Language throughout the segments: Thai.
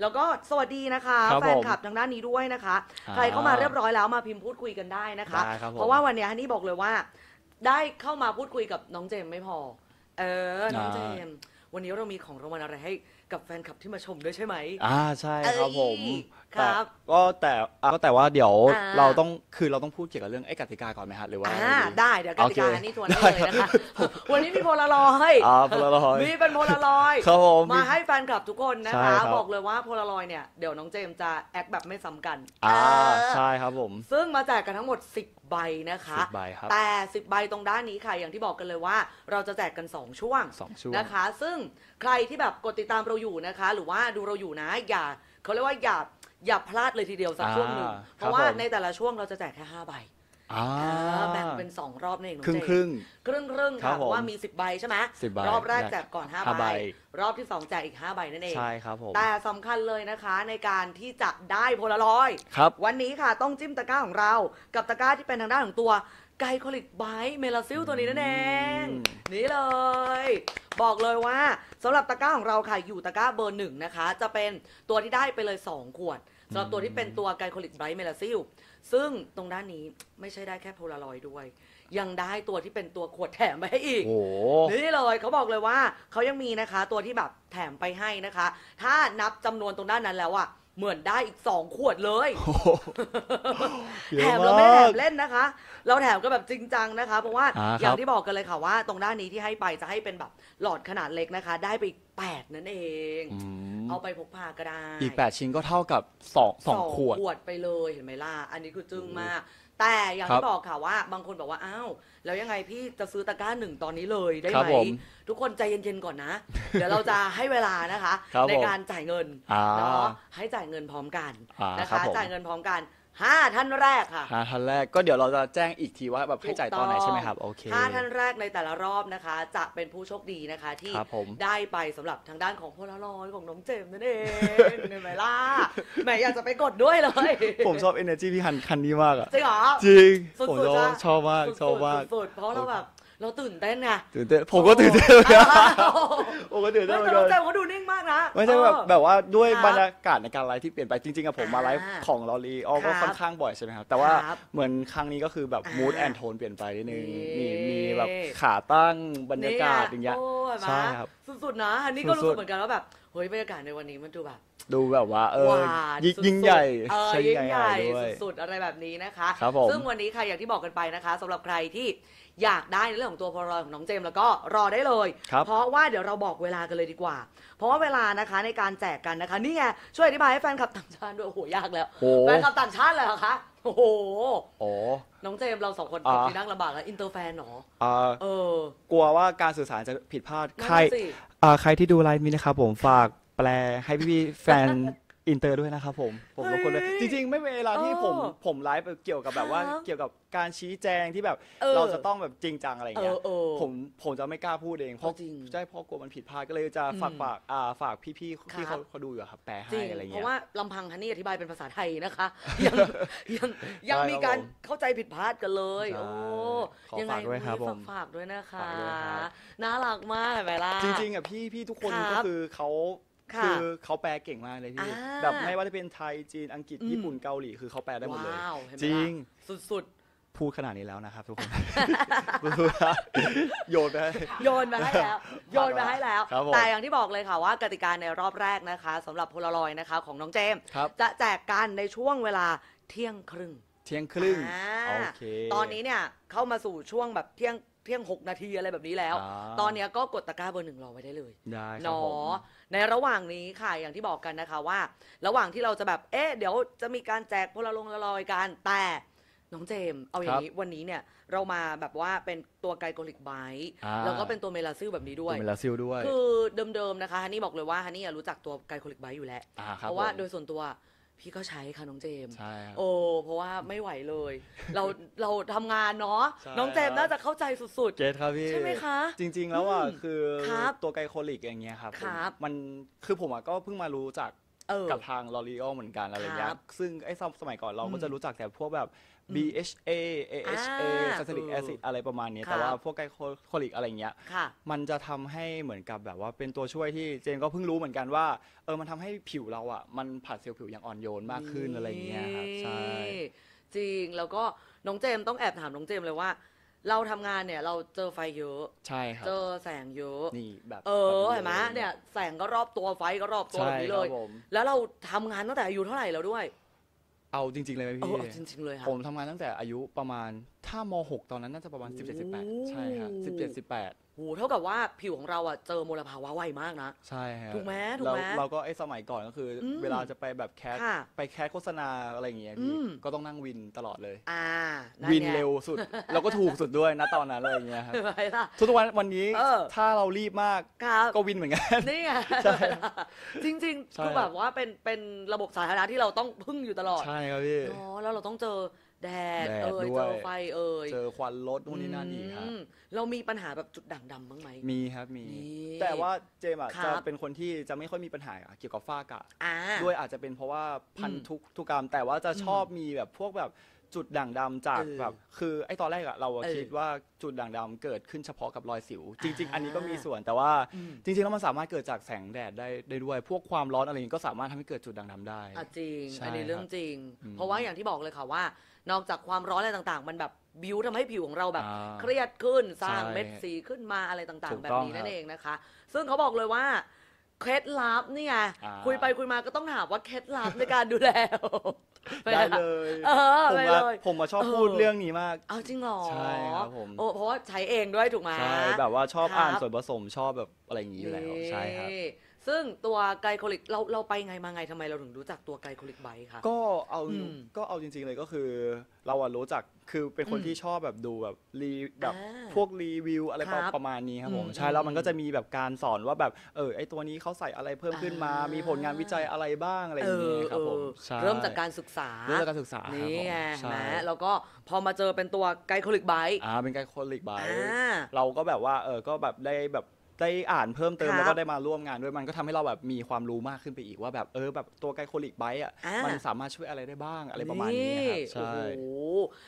แล้วก็สวัสดีนะคะคแฟนคลับทางด้านนี้ด้วยนะคะ ใครเข้ามาเรียบร้อยแล้วมาพิมพ์พูดคุยกันได้นะคะคเพราะว่าวันนี้ฮันนี่บอกเลยว่า ได้เข้ามาพูดคุยกับน้องเจมไม่พอ เออ น้องเจม วันนี้เรามีของรางวัลอะไรให้กับแฟนคลับที่มาชมด้วยใช่ไหมอ่าใช่ครับผมครับก็แต่ก็แต่ว่าเดี๋ยวเราต้องคือเราต้องพูดเกี่ยวกับเรื่องไอ้กติกาก่อนไหมฮะหรือว่า อ่าได้เดี๋ยวกติกาโอเคันนี้ทวนให้เลยนะคะ วันนี้มีโพลารอยอ่าโพลารอยมีเป็นโพลารอยครับผมมาให้แฟนคลับทุกคนนะคะ บอกเลยว่าโพลารอยเนี่ยเดี๋ยวน้องเจมส์จะแอคแบบไม่ซ้ำกัน อ่าใช่ครับผมซึ่งมาแจกกันทั้งหมด 10 ใบนะคะสิบใบครับแต่ 10 ใบตรงด้านนี้ค่ะอย่างที่บอกกันเลยว่า เราจะแจกกัน2ช่วงสองช่วงนะคะ ซึ่งใครที่แบบกดติดตามเราอยู่นะคะ หรือว่าดูเราอยู่นะอย่าเขาเรียกว่าอย่าอย่าพลาดเลยทีเดียวสักช่วงหนึ่งเพราะว่าในแต่ละช่วงเราจะแจกแค่ห้าใบแบ่งเป็นสองรอบในเองครึ่งครึ่งครึ่งครึ่งครับว่ามีสิบใบใช่ไหมิบใบรอบแรกแจกก่อนห้าใบ รอบที่สองแจกอีกห้าใบนั่นเอง ใช่ครับผม แต่สำคัญเลยนะคะในการที่จะได้โพลารอยครับ วันนี้ค่ะต้องจิ้มตะกร้าของเรา กับตะกร้าที่เป็นทางด้านของตัวไกลคอลิกไบเมลาซิลตัวนี้นั่นเองนี่เลย บอกเลยว่าสำหรับตะกร้าของเราค่ะอยู่ตะกร้าเบอร์หนึ่งนะคะ จะเป็นตัวที่ได้ไปเลยสองขวดสำหรับตัวที่เป็นตัวไกลโคลิกไบรท์เมลาซิลซึ่งตรงด้านนี้ไม่ใช่ได้แค่โพลารอยด์ด้วย ยังได้ตัวที่เป็นตัวขวดแถมไปให้อีกนี่เลยเขาบอกเลยว่าเขายังมีนะคะ ตัวที่แบบแถมไปให้นะคะ ถ้านับจำนวนตรงด้านนั้นแล้วอะเหมือนได้อีกสองขวดเลย แถมเราไม่แถมเล่นนะคะแล้วแถมก็แบบจริงจังนะคะ เพราะว่าออย่างที่บอกกันเลยค่ะว่า ตรงด้านนี้ที่ให้ไปจะให้เป็นแบบหลอดขนาดเล็กนะคะ ได้ไปแปดนั่นเองอเอาไปพกพาก็ได้อีกแปดชิ้นก็เท่ากับสองสองขวดขวดไปเลยเห็นไหมล่ะอันนี้คือจึ้งมาก แต่อย่างที่บอกค่ะว่า บางคนบอกว่าอ้าวแล้วยังไงพี่จะซื้อตะกร้าหนึ่งตอนนี้เลยได้ไหมทุกคน ใจเย็นๆก่อนนะ เดี๋ยวเราจะให้เวลานะคะคในการจ่ายเงินเนาะให้จ่ายเงินพร้อมกันนะคคะจ่ายเงินพร้อมกันห้าท่านแรกค่ะหาท่านแรกก็เดี๋ยวเราจะแจ้งอีกทีว่าแบบให้จ่ายตอนไหนใช่ไหมครับโอเคห้าท่านแรกในแต่ละรอบนะคะ จะเป็นผู้โชคดีนะคะ ที่ได้ไปสำหรับทางด้านของพลารอย ของน้องเจมส์นั่นเองเหนื่อยล่ะแหมอยากจะไปกดด้วยเลย ผมชอบเนอร์จีพี่ฮันคันนี้มากอะจริงเหรอจริงสุดผมๆชอบชอบมากชอบมากสุดเพราะเราแบบเราตื่นเต้นไงตื่นเต้น ผมก็ตื่นเต้นเนะผมก็ตื่นเต้นเหมือนกัแต่นว่าดูนิ่งมากนะ ไม่ใช่แบบแบบว่าด้วยบรรยากาศในการไลฟ์ที่เปลี่ยนไปจริงๆอะผมมาไลฟ์ของลอรีออก็ค่อนข้างบ่อยใช่ไหมครับ แต่ว่าเหมือนครั้งนี้ก็คือแบบมูดแอนโทนเปลี่ยนไปนิดนึง มีมีแบบขาตั้งบรรยากาศอย่างเงี้ยใช่ครับ สุดๆนะ อันนี้ก็รู้สึกเหมือนกันว่าแบบเฮ้ยบรรยากาศในวันนี้มันดูแบบ ดูแบบว่าเออยิ่งใหญ่ยิ่งใหญ่สุดๆอะไรแบบนี้นะคะ ครับผมซึ่งวันนี้ค่ะอย่างที่บอกกันไปนะคะสำหรับใครที่อยากได้ในเรื่องของตัวพลรอยของน้องเจมแล้วก็รอได้เลย เพราะว่าเดี๋ยวเราบอกเวลากันเลยดีกว่า เพราะว่าเวลานะคะในการแจกกันนะคะนี่ไงช่วยอธิบายให้แฟนคลับต่างชาติด้วยโอ้โหยากแล้วแฟนคลับต่างชาติเลยเหรอคะโอ้โหอน้องเจมเราสองคนอ่านที่นั่งลำบากแล้วอินเตอร์แฟนเนาะอเออกลัวว่าการสื่อสารจะผิดพลาดใครใครที่ดูไลฟ์นี้นะครับผมฝากแปลให้พี่ๆแฟนอินเตอร์ด้วยนะครับผม ผมรบกวนเลย จริงๆ ไม่เวลาที่ผมผมไลฟ์เกี่ยวกับแบบว่าเกี่ยวกับการชี้แจงที่แบบ เราจะต้องแบบจริงจังอะไรเงี้ยผมผมจะไม่กล้าพูดเอง เพราะใช่เพราะกลัวมันผิดพลาดก็เลยจะฝากฝากอ่าฝากพี่ๆ ที่เขาเขาดูอยู่ครับแปลให้อะไรเงี้ยเพราะว่าลำพังฮันนี่อธิบายเป็นภาษาไทยนะคะยังยังยังมีการเข้าใจผิดพลาดกันเลยโอ้ยังไงฝากฝากด้วยนะคะน่ารักมากเวลาจริงๆอ่ะพี่พี่ทุกคนก็คือเขาคือเขาแปลเก่งมากเลยพี่แบบไม่ว่าจะเป็นไทย จีน อังกฤษ ญี่ปุ่น เกาหลี คือเขาแปลได้หมดเลยจริงสุดพูดขนาดนี้แล้วนะครับทุกคนโยนไปโยนมาให้แล้วโยนมาให้แล้วแต่อย่างที่บอกเลยค่ะว่า กติกาในรอบแรกนะคะสำหรับโพลารอยนะคะของน้องเจมส์จะแจกกันในช่วงเวลาเที่ยงครึ่ง เที่ยงครึ่งโอเคตอนนี้เนี่ยเข้ามาสู่ช่วงแบบเที่ยงเที่ยง6นาทีอะไรแบบนี้แล้วอตอนเนี้ยก็กดตะกร้าเบอร์หนึ่งรอไว้ได้เลยได้เนาะในระหว่างนี้ค่ะอย่างที่บอกกันนะคะว่า ระหว่างที่เราจะแบบเอ๊ะเดี๋ยวจะมีการแจกพลลงละลอยกันแต่น้องเจมส์เอาอย่างนี้วันนี้เนี่ย เรามาแบบว่าเป็นตัวไกลโกลิกไบต์แล้วก็เป็นตัวเมลาซิลแบบนี้ด้วยเมลาซิลด้วย คือเดิมๆนะคะฮันนี่บอกเลยว่าฮันนี่รู้จักตัวไกลโกลิกไบต์อยู่แล้วเพราะว่าโดยส่วนตัวพี่ก็ใช้ค่ะน้องเจมส์ ใช่ครับโอ้ เพราะว่าไม่ไหวเลย เรา เราทำงานเนาะ น้องเจมส์น่าจะเข้าใจสุดๆเกตครับพี่ใช่ไหมคะ จริงๆแล้วอ่ะ คือคตัวไกโคลิกอย่างเงี้ยครับมรับ มันคือผมอ่ะก็เพิ่งมารู้จักออกับทางลอรีออเหมือนกันอะไรเงี้ย ซึ่งไอ้สมัยก่อนเราก็จะรู้จักแต่พวกแบบ BHA AHA ซาซิลิกแอซิดอะไรประมาณนี้แต่ว่าพวกไกลโคลิกอะไรเงี้ยมันจะทำให้เหมือนกับแบบว่าเป็นตัวช่วยที่เจนก็เพิ่งรู้เหมือนกันว่า เออมันทำให้ผิวเราอ่ะ มันผัดเซลล์ผิวอย่างอ่อนโยนมากขึ้นอะไรเงี้ยครับใช่ จริงแล้วก็น้องเจมต้องแอบถามน้องเจมเลยว่า เราทำงานเนี่ย เราเจอไฟเยอะ ใช่ครับ เจอแสงเยอะนี่แบบเออเห็นไหมเนี่ยแสงก็รอบตัวไฟก็รอบตัวนี้เลย แล้วเราทำงานตั้งแต่อายุเท่าไหร่แล้วด้วยเอาจริง ๆ เลยไหมพี่จริงๆเลยครับผมทำงานตั้งแต่อายุประมาณถ้าม .6 ตอนนั้นน่าจะประมาณ 17 18 ใช่ครับ17 18โูเท่ากับว่าผิวของเราอ่ะเจอมลภาวะไวมากนะ ใช่ ฮะถูกไหมถูกไหมเราก็ไอ้สมัยก่อนก็คือเวลาจะไปแบบแคสไปแคสโฆษณาอะไรอย่างเงี้ยีก็ต้องนั่งวินตลอดเลย อ่าวินเร็วสุดเราก็ถูกสุดด้วยนะตอนนั้นอะไรอย่างเงี้ยครับทุกวันวันนี้ถ้าเรารีบมากก็วินเหมือนกันนี่ไงใช่จริงๆริงคือแบบว่าเป็นเป็นระบบสาธารณะที่เราต้องพึ่งอยู่ตลอดใช่ครับพี่เนาะแล้วเราต้องเจอแดดแดดเอ่ยเจอไฟเอ่ยเจอควันรถนู่นนี่นั่นอีกครับเรามีปัญหาแบบจุดด่างดำบ้างไหมมีครับ มี แต่ว่าเจมส์อจะเป็นคนที่จะไม่ค่อยมีปัญหา เกี่ยวกับฝ้ากะด้วยอาจจะเป็นเพราะว่าพันธุกทุกรรมแต่ว่าจะชอบมีแบบพวกแบบจุดด่างดำจากแบบ คือ ไอ้ตอนแรกอะเราคิดว่าจุดด่างดำเกิดขึ้นเฉพาะกับรอยสิว จริงๆออันนี้ก็มีส่วนแต่ว่าจริงๆแล้วมันสามารถเกิดจากแสงแดดได้ได้ด้วยพวกความร้อนอะไรอย่างนี้ก็สามารถทำให้เกิดจุดด่างดำได้อ่ะจริงอันนี้เรื่องจริง เพราะว่าอย่างที่บอกเลยค่ะว่า นอกจากความร้อนอะไรต่างๆ มันแบบบิวทำให้ผิวของเราแบบเครียดขึ้น สร้างเม็ดสีขึ้นมาอะไรต่าง ๆ แบบนี้นั่นเองนะคะ ซึ่งเขาบอกเลยว่าเคล็ดลับเนี่ยงคุยไปคุยมาก็ต้องถามว่าเคล็ดลับในการดูแลได้เลยเออผม่าผมมาชอบพูดเรื่องนี้มาก เอาจริงเหรอ ใช่ครับผมโอ้เพราะว่าใช้เองด้วยถูกไหม ใช่ แบบว่าชอบอ่านส่วนผสมชอบแบบอะไรอย่างนี้อยู่แล้วใช่ครับซึ่ง ตัวไกลโคลิกเราเราไปไงมาไงทำไม เราถึงรู้จักตัวไกลโคลิกไบค์คะก็เอาก็เอาจริงๆเลยก็คือ เราอะรู้จักคือเป็นคนที่ชอบแบบดูแบบรีแบบพวกรีวิวอะไรประมาณนี้ครับผม ใช่แล้วมันก็จะมีแบบการสอนว่าแบบ เออ ไอตัวนี้เขาใส่อะไรเพิ่มขึ้นมามีผลงานวิจัยอะไรบ้างอะไรอย่างนี้ครับผมเริ่มจากการศึกษา เริ่มจากการศึกษานี่ไงมแล้วก็พอมาเจอเป็นตัวไกลโคลิกไบค์อ่าเป็นไกลโคลิกไบค่เราก็แบบว่าเออก็แบบได้แบบได้อ่านเพิ่มเติมแล้วก็ได้มาร่วมงานด้วยมันก็ทำให้เราแบบมีความรู้มากขึ้นไปอีกว่าแบบเออ แบบตัวไกลโคลิกไบต์อ่ะมันสามารถช่วยอะไรได้บ้างอะไรประมาณนี้ครับโอ้ใช่โห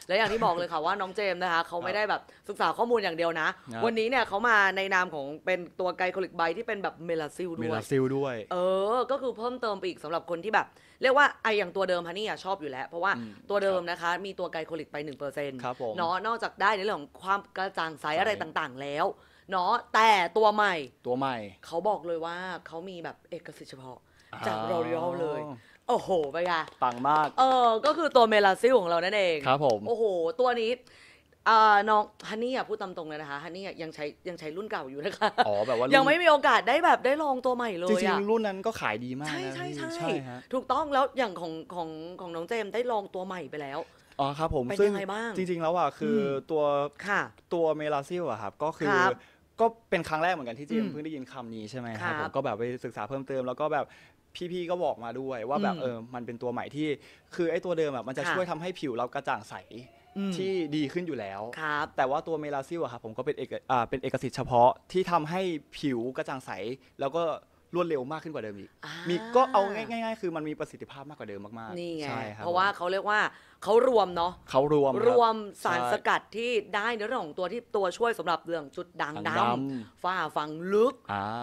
แล้วอย่างที่บอกเลยค่ะว่าน้องเจมส์นะคะเขาไม่ได้แบบศึกษาข้อมูลอย่างเดียวนะ วันนี้เนี่ยเขามาในนามของเป็นตัวไกลโคลิกไบที่เป็นแบบเมลาซิลด้วยเมลาซิลด้วย เออ ก็คือเพิ่มเติมไปอีกสำหรับคนที่แบบ เรียกว่าไออย่างตัวเดิมฮันนี่อะชอบอยู่แล้ว เพราะว่าตัวเดิมนะคะ มีตัวไกลโคลิกไป1%เปอร์เซ็นต์ครับผมเนาะนอกจากได้ในเรื่องของความกระจ่างใสอะไรต่างๆ แล้วเนาะ แต่ตัวใหม่ตัวใหม่เขาบอกเลยว่าเขามีแบบเอกสิทธิ์เฉพาะจากโรดิโอเลย โอ้โห ไปไงปังมากเออก็คือตัวเมลาซิลของเรานั่นเองครับผมโอ้โห ตัวนี้อ่าน้องฮันนี่อ่ะพูดตามตรงเลยนะคะฮันนี่อ่ะยังใช้ยังใช้รุ่นเก่าอยู่นะคะอ๋อแบบว่ายังไม่มีโอกาสได้แบบได้ลองตัวใหม่เลยจริง ๆ รุ่นนั้นก็ขายดีมากใช่ใช่ใช่ถูกต้องแล้วอย่างของของของน้องเจมได้ลองตัวใหม่ไปแล้วอ๋อครับผมเป็นยังไงบ้างจริง ๆ แล้วอ่ะคือตัวค่ะตัวเมลาซิลอะครับก็คือก็เป็นครั้งแรกเหมือนกันที่เจมเพิ่งได้ยินคำนี้ใช่ไหมครับผมก็แบบไปศึกษาเพิ่มเติม แล้วก็แบบพี่ๆก็บอกมาด้วยว่าแบบเออมันเป็นตัวใหม่ที่คือไอ้ตัวเดิมแบบมันจะช่วยทำให้ผิวเรากระจ่างใสที่ดีขึ้นอยู่แล้วแต่ว่าตัวเมลาซิลอะครับผมก็เป็นเอกเป็นเอกสิทธิ์เฉพาะ ที่ทำให้ผิวกระจ่างใสแล้วก็รวดเร็วมากขึ้นกว่าเดิมอีกอมีก็เอาง่ายๆ คือมันมีประสิทธิภาพมากกว่าเดิมมากๆนี่ไงเพราะว่าเขาเรียกว่าเขารวมเนาะเขารวมรวมสารสกัดที่ได้ในเรื่องของตัวที่ตัวช่วยสำหรับเรื่องจุดด่างดำฝ้าฟังลึก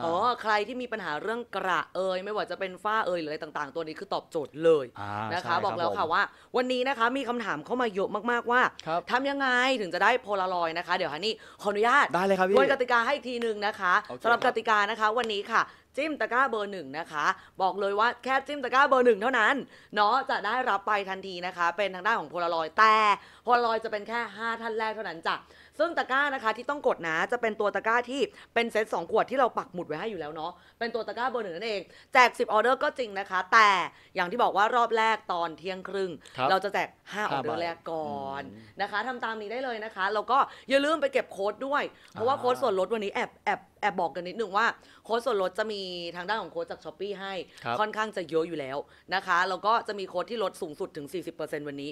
อ๋อใครที่มีปัญหาเรื่องกระเอย ไม่ว่าจะเป็นฝ้าเอยหรืออะไรต่าง ๆ ตัวนี้คือตอบโจทย์เลยนะคะ บอกแล้วค่ะว่า วันนี้นะคะมีคำถามเข้ามาเยอะมากๆว่า ทำทำยังไงถึงจะได้โพลารอยนะคะเดี๋ยวฮันนี่ขออนุญาตได้เลยครับพี่ด้วยกติกาให้อีกทีหนึ่งนะคะสำหรับกติกานะคะวันนี้ค่ะจิ้มตะกร้าเบอร์หนึ่งนะคะบอกเลยว่าแค่จิ้มตะกร้าเบอร์หนึ่งเท่านั้นเนาะจะได้รับไปทันทีนะคะ เป็นทางด้านของโพลารอยแต่โพลารอยจะเป็นแค่ 5ท่านแรกเท่านั้นจ้ะซึ่งตะกร้านะคะที่ต้องกดนะจะเป็นตัวตะกร้าที่เป็นเซต2ขวดที่เราปักหมุดไว้ให้อยู่แล้วเนาะเป็นตัวตะกร้าเบอร์หนึ่งนั่นเองแจก 10ออเดอร์ก็จริงนะคะแต่อย่างที่บอกว่ารอบแรกตอนเที่ยงครึ่งเราจะแจก5ออห้าเดอร์แรกก่อนอนะคะทำตามนี้ได้เลยนะคะแล้วก็อย่าลืมไปเก็บโค้ดด้วยเพราะว่า่าโค้ดส่วนลดวันนี้แอบแอบแอบบอกกันนิดนึงว่าโค้ดส่วนลดจะมีทางด้านของโค้ดจากช้อปปีให้คค่อนข้างจะเยอะอยู่แล้วนะคะแล้วก็จะมีโค้ดที่ลดสูงสุดถึง 40%วันนี้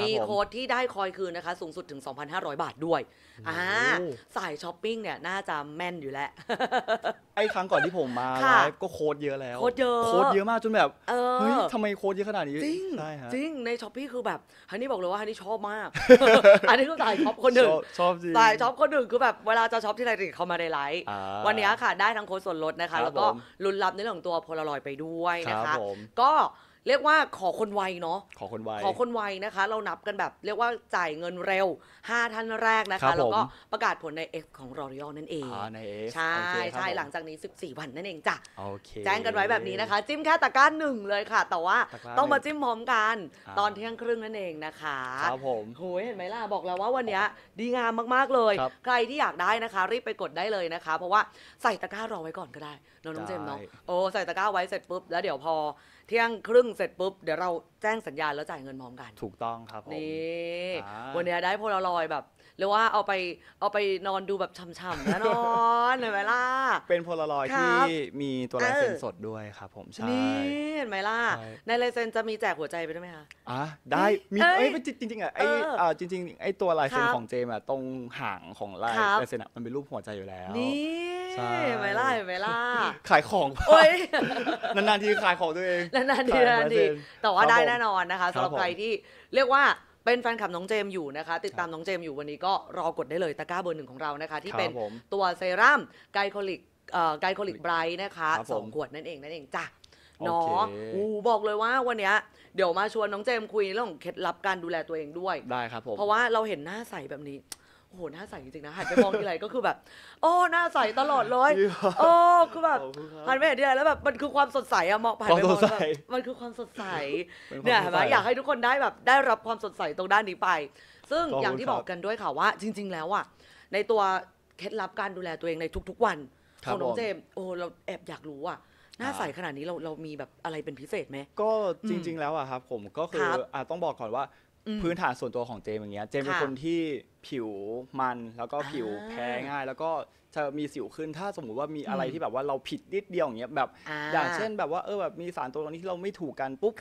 มีโค้ดที่ได้คอยคืนนะคะสูงสุดถึง 2,500 บาทด้วยอ่าสายช้อปปิ้งเนี่ยน่าจะแม่นอยู่แล้วไอ้ครั้งก่อนที่ผมมาไลฟ์ก็โค้ดเยอะแล้วโค้ดเยอะโค้ดเยอะมากจนแบบเออฮ้ยทำไมโค้ดเยอะขนาดนี้จริงใช่ฮะจริงในช้อปปี้คือแบบฮันนี่บอกเลยว่าฮันนี่ชอบมาก อันนี้คือสายช็อปคนหนึ่งชอบจริงสายช็อปคนหนึ่งคือแบบเวลาจะช็อปที่ไนติดเขามาในไลฟ์วันนี้ค่ะได้ทั้งโค้ดส่วนลดนะคะ แล้วก็ ลุ้นรับในเรื่องตัวโพลารอยไปด้วยนะคะก็เรียกว่าขอคนไวเนาะขอคนไวขอคนไวนะคะเรานับกันแบบ เรียกว่าจ่ายเงินเร็ว 5 ท่านแรกนะคะแล้วก็ประกาศผลใน F ของรอยัลนั่นเองอ๋อใน F ใช่ใช่หลังจากนี้ 14วันนั่นเองจ้ะโอเคแจ้งกันไว้แบบนี้นะคะ จิ้มแค่ตะกร้าหนึ่งเลยค่ะแต่ว่าต้องมาจิ้มพร้อมกันตอนเที่ยงครึ่งนั่นเองนะคะครับผมโหเห็นไหมล่ะบอกแล้วว่าวันนี้ ดีงามมากๆเลย ใครที่อยากได้นะคะรีบไปกดได้เลยนะคะ เพราะว่าใส่ตะกร้ารอไว้ก่อนก็ได้น้องน้องเจมเนาะโอ้ใส่ตะกร้าไว้เสร็จปุ๊บแล้วเดี๋ยวพอเที่ยงครึ่งเสร็จปุ๊บ เดี๋ยวเราแจ้งสัญญาณแล้วจ่ายเงินพร้อมกัน ถูกต้องครับ นี่ วันนี้ได้พลาอยแบบหรือว่าเอาไปเอาไปนอนดูแบบช่ำๆนะนอนเ็ยไหมล่ะเป็นโพลารอยด์ที่มีตัวลายเซ็นสดด้วยครับผมใช่นี่เห็นไหมล่ะในลายเซ็นจะมีแจกหัวใจไปด้วยไหมคะอ่ะได้มีเอ้ยจริงๆอ่ะไอ้จริงๆไอ้ตัวลายเซ็นของเจมอ่ะตรงหางของลายเซ็นอ่ะมันเป็นรูปหัวใจอยู่แล้วนี่เห็นไหมล่ะเห็นไหมล่ะขายของโอ้ยนานๆทีขายของตัวเองนานๆทีนานๆทีแต่ว่าได้แน่นอนนะคะสำหรับใครที่เรียกว่าเป็นแฟนคลับน้องเจมอยู่นะคะ ติดตามน้องเจมอยู่วันนี้ก็รอกดได้เลยตะกร้าเบอร์หนึ่งของเรานะคะ ที่เป็นตัวเซรั่มไกโคลิกไกโคลิกไบรท์นะคะสองขวดนั่นเองนั่นเองจ้ะเนาะอูบอกเลยว่าวันนี้เดี๋ยวมาชวนน้องเจมคุยเรื่องเคล็ดลับการดูแลตัวเองด้วยได้ครับผมเพราะว่าเราเห็นหน้าใสแบบนี้โอ้โหหน้าใสจริงๆนะหันไปมองทีไรก็คือแบบ โอ้หน้าใสตลอดเลยโอ้คือแบบหันไปเห็นทีไรแล้วแบบมันคือความสดใสอะมองผ่านไปมองแบบมันคือความสดใสเนี่ยเห็นไหมอยากให้ทุกคนได้แบบได้รับความสดใสตรงด้านนี้ไป ซึ่งอย่างที่บอกกันด้วยค่ะว่า จริง ๆ แล้วอะในตัวเคล็ดลับการดูแลตัวเองในทุก ๆวันของน้องเจม โอ้เราแอบอยากรู้อะหน้าใสขนาดนี้เราเรามีแบบอะไรเป็นพิเศษไหมก็จริงๆแล้วอะครับ ผมก็คืออต้องบอกก่อนว่าพื้นฐานส่วนตัวของเจมอย่างเงี้ย เจมเป็นคนที่ผิวมันแล้วก็ผิวแพ้ง่าย แล้วก็จะมีสิวขึ้น ถ้าสมมุติว่ามีอะไรที่แบบว่าเราผิดนิดเดียวอย่างเงี้ยแบบ อย่างเช่นแบบว่าเออแบบมีสารตัวนี้ที่เราไม่ถูกกันปุ๊บ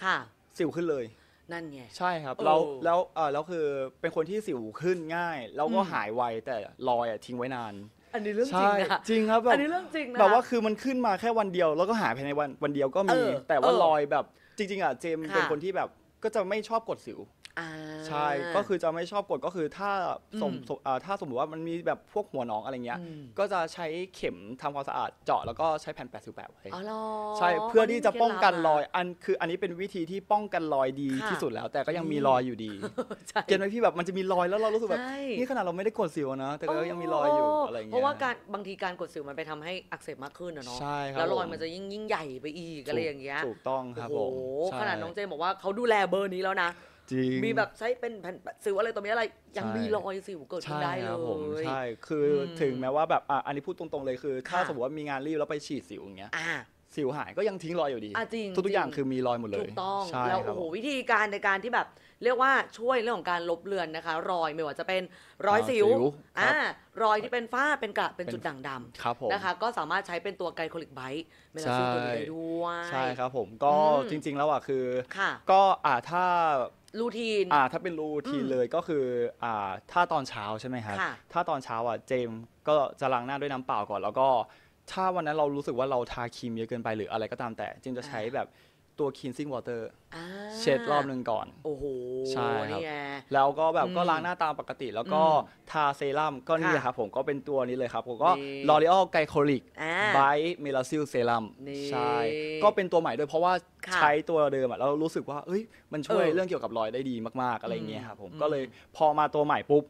สิวขึ้นเลย นั่นไง ใช่ครับเราแล้วเออแล้วคือเป็นคนที่สิวขึ้นง่าย แล้วก็หายไวแต่รอยอ่ะทิ้งไว้นาน อันนี้เรื่องจริงนะจริงครับแบบอันนี้เรื่องจริงนะแบบว่าคือมันขึ้นมาแค่วันเดียว แล้วก็หายภายในวันวันเดียวก็มี แต่ว่ารอยแบบจริงๆอ่ะเจมเป็นคนที่แบบก็จะไม่ชอบกดสิวใช่ก็คือจะไม่ชอบกดก็คือถ้าสมถ้าสมมติว่ามันมีแบบพวกหัวน้องอะไรเงี้ยก็จะใช้เข็มทำความสะอาดเจาะแล้วก็ใช้แผ่นแปดสิบแปดไว้ใช่เพื่อที่จะป้องกันรอยอันคืออันนี้เป็นวิธีที่ป้องกันรอยดีที่สุดแล้ว แต่ก็ยังมีรอยอยู่ดีเห็นไหมพี่แบบมันจะมีรอยแล้วเรารู้สึกแบบ นี่ขนาดเราไม่ได้กดสิวนะแต่ก็ยังมีรอยอยู่อะไรเงี้ยเพราะว่าการบางทีการกดสิวมันไปทำให้อักเสบมากขึ้นนะเนาะใช่ครับแล้วรอยมันจะยิ่งยิ่งใหญ่ไปอีกอะไรอย่างเงี้ยถูกต้องครับผมขนาดน้องเจมบอกว่าเขาดูแลเบอร์นี้แล้วนะจริงมีแบบใช้เป็นแผ่นสิวอะไรตัวนี้อะไรยังมีรอยสิวเกิดขึ้นได้เลยใช่คือถึงแม้ว่าแบบอ่ะอันนี้พูดตรงๆเลยคือ ถ้าสมมติว่ามีงานรีบแล้วไปฉีดสิวอย่างเงี้ยสิวหายก็ยังทิ้งรอยอยู่ดีจริงทุกอย่างคือมีรอยหมดเลยถูกต้องแล้วโอ้โหวิธีการในการที่แบบเรียกว่าช่วยเรื่องของการลบเลือนนะคะ รอยไม่ว่าจะเป็นรอยสิวอ่ารอยที่เป็นฝ้าเป็นกระเป็นจุดด่างดำนะคะ ก็สามารถใช้เป็นตัวไกลโคลิกไบต์เมลาซินตัวนี้ได้ด้วยใช่ครับผมก็จริง ๆแล้วอ่ะคือก็อ่าถ้ารูทีนอ่าถ้าเป็นรูทีนเลยก็คืออ่าถ้าตอนเช้าใช่ไหมครับะถ้าตอนเช้าอ่ะเจมก็จะล้างหน้าด้วยน้ำเปล่าก่อน แล้วก็ถ้าวันนั้นเรารู้สึกว่าเราทาครีมเยอะเกินไปหรืออะไรก็ตามแต่เจมจะใช้แบบตัว cleansing water อเช็ดรอบหนึ่งก่อน โอ้โห ใช่ครับ แล้วก็แบบก็ล้างหน้าตามปกติ แล้วก็ทาเซรั่มก็นี่ครับผมก็เป็นตัวนี้เลยครับผมก็นี่ L'Oreal Glycolic อ่า b i ลเ m e ั่ม Serum ใช่ ก็เป็นตัวใหม่ด้วยเพราะว่าใช้ตัวเดิมอะแล้วรู้สึกว่า เอ้ยมันช่วยเรื่องเกี่ยวกับรอยได้ดีมาก ๆ อะไรเงี้ยครับผมก็เลยพอมาตัวใหม่ปุ๊บ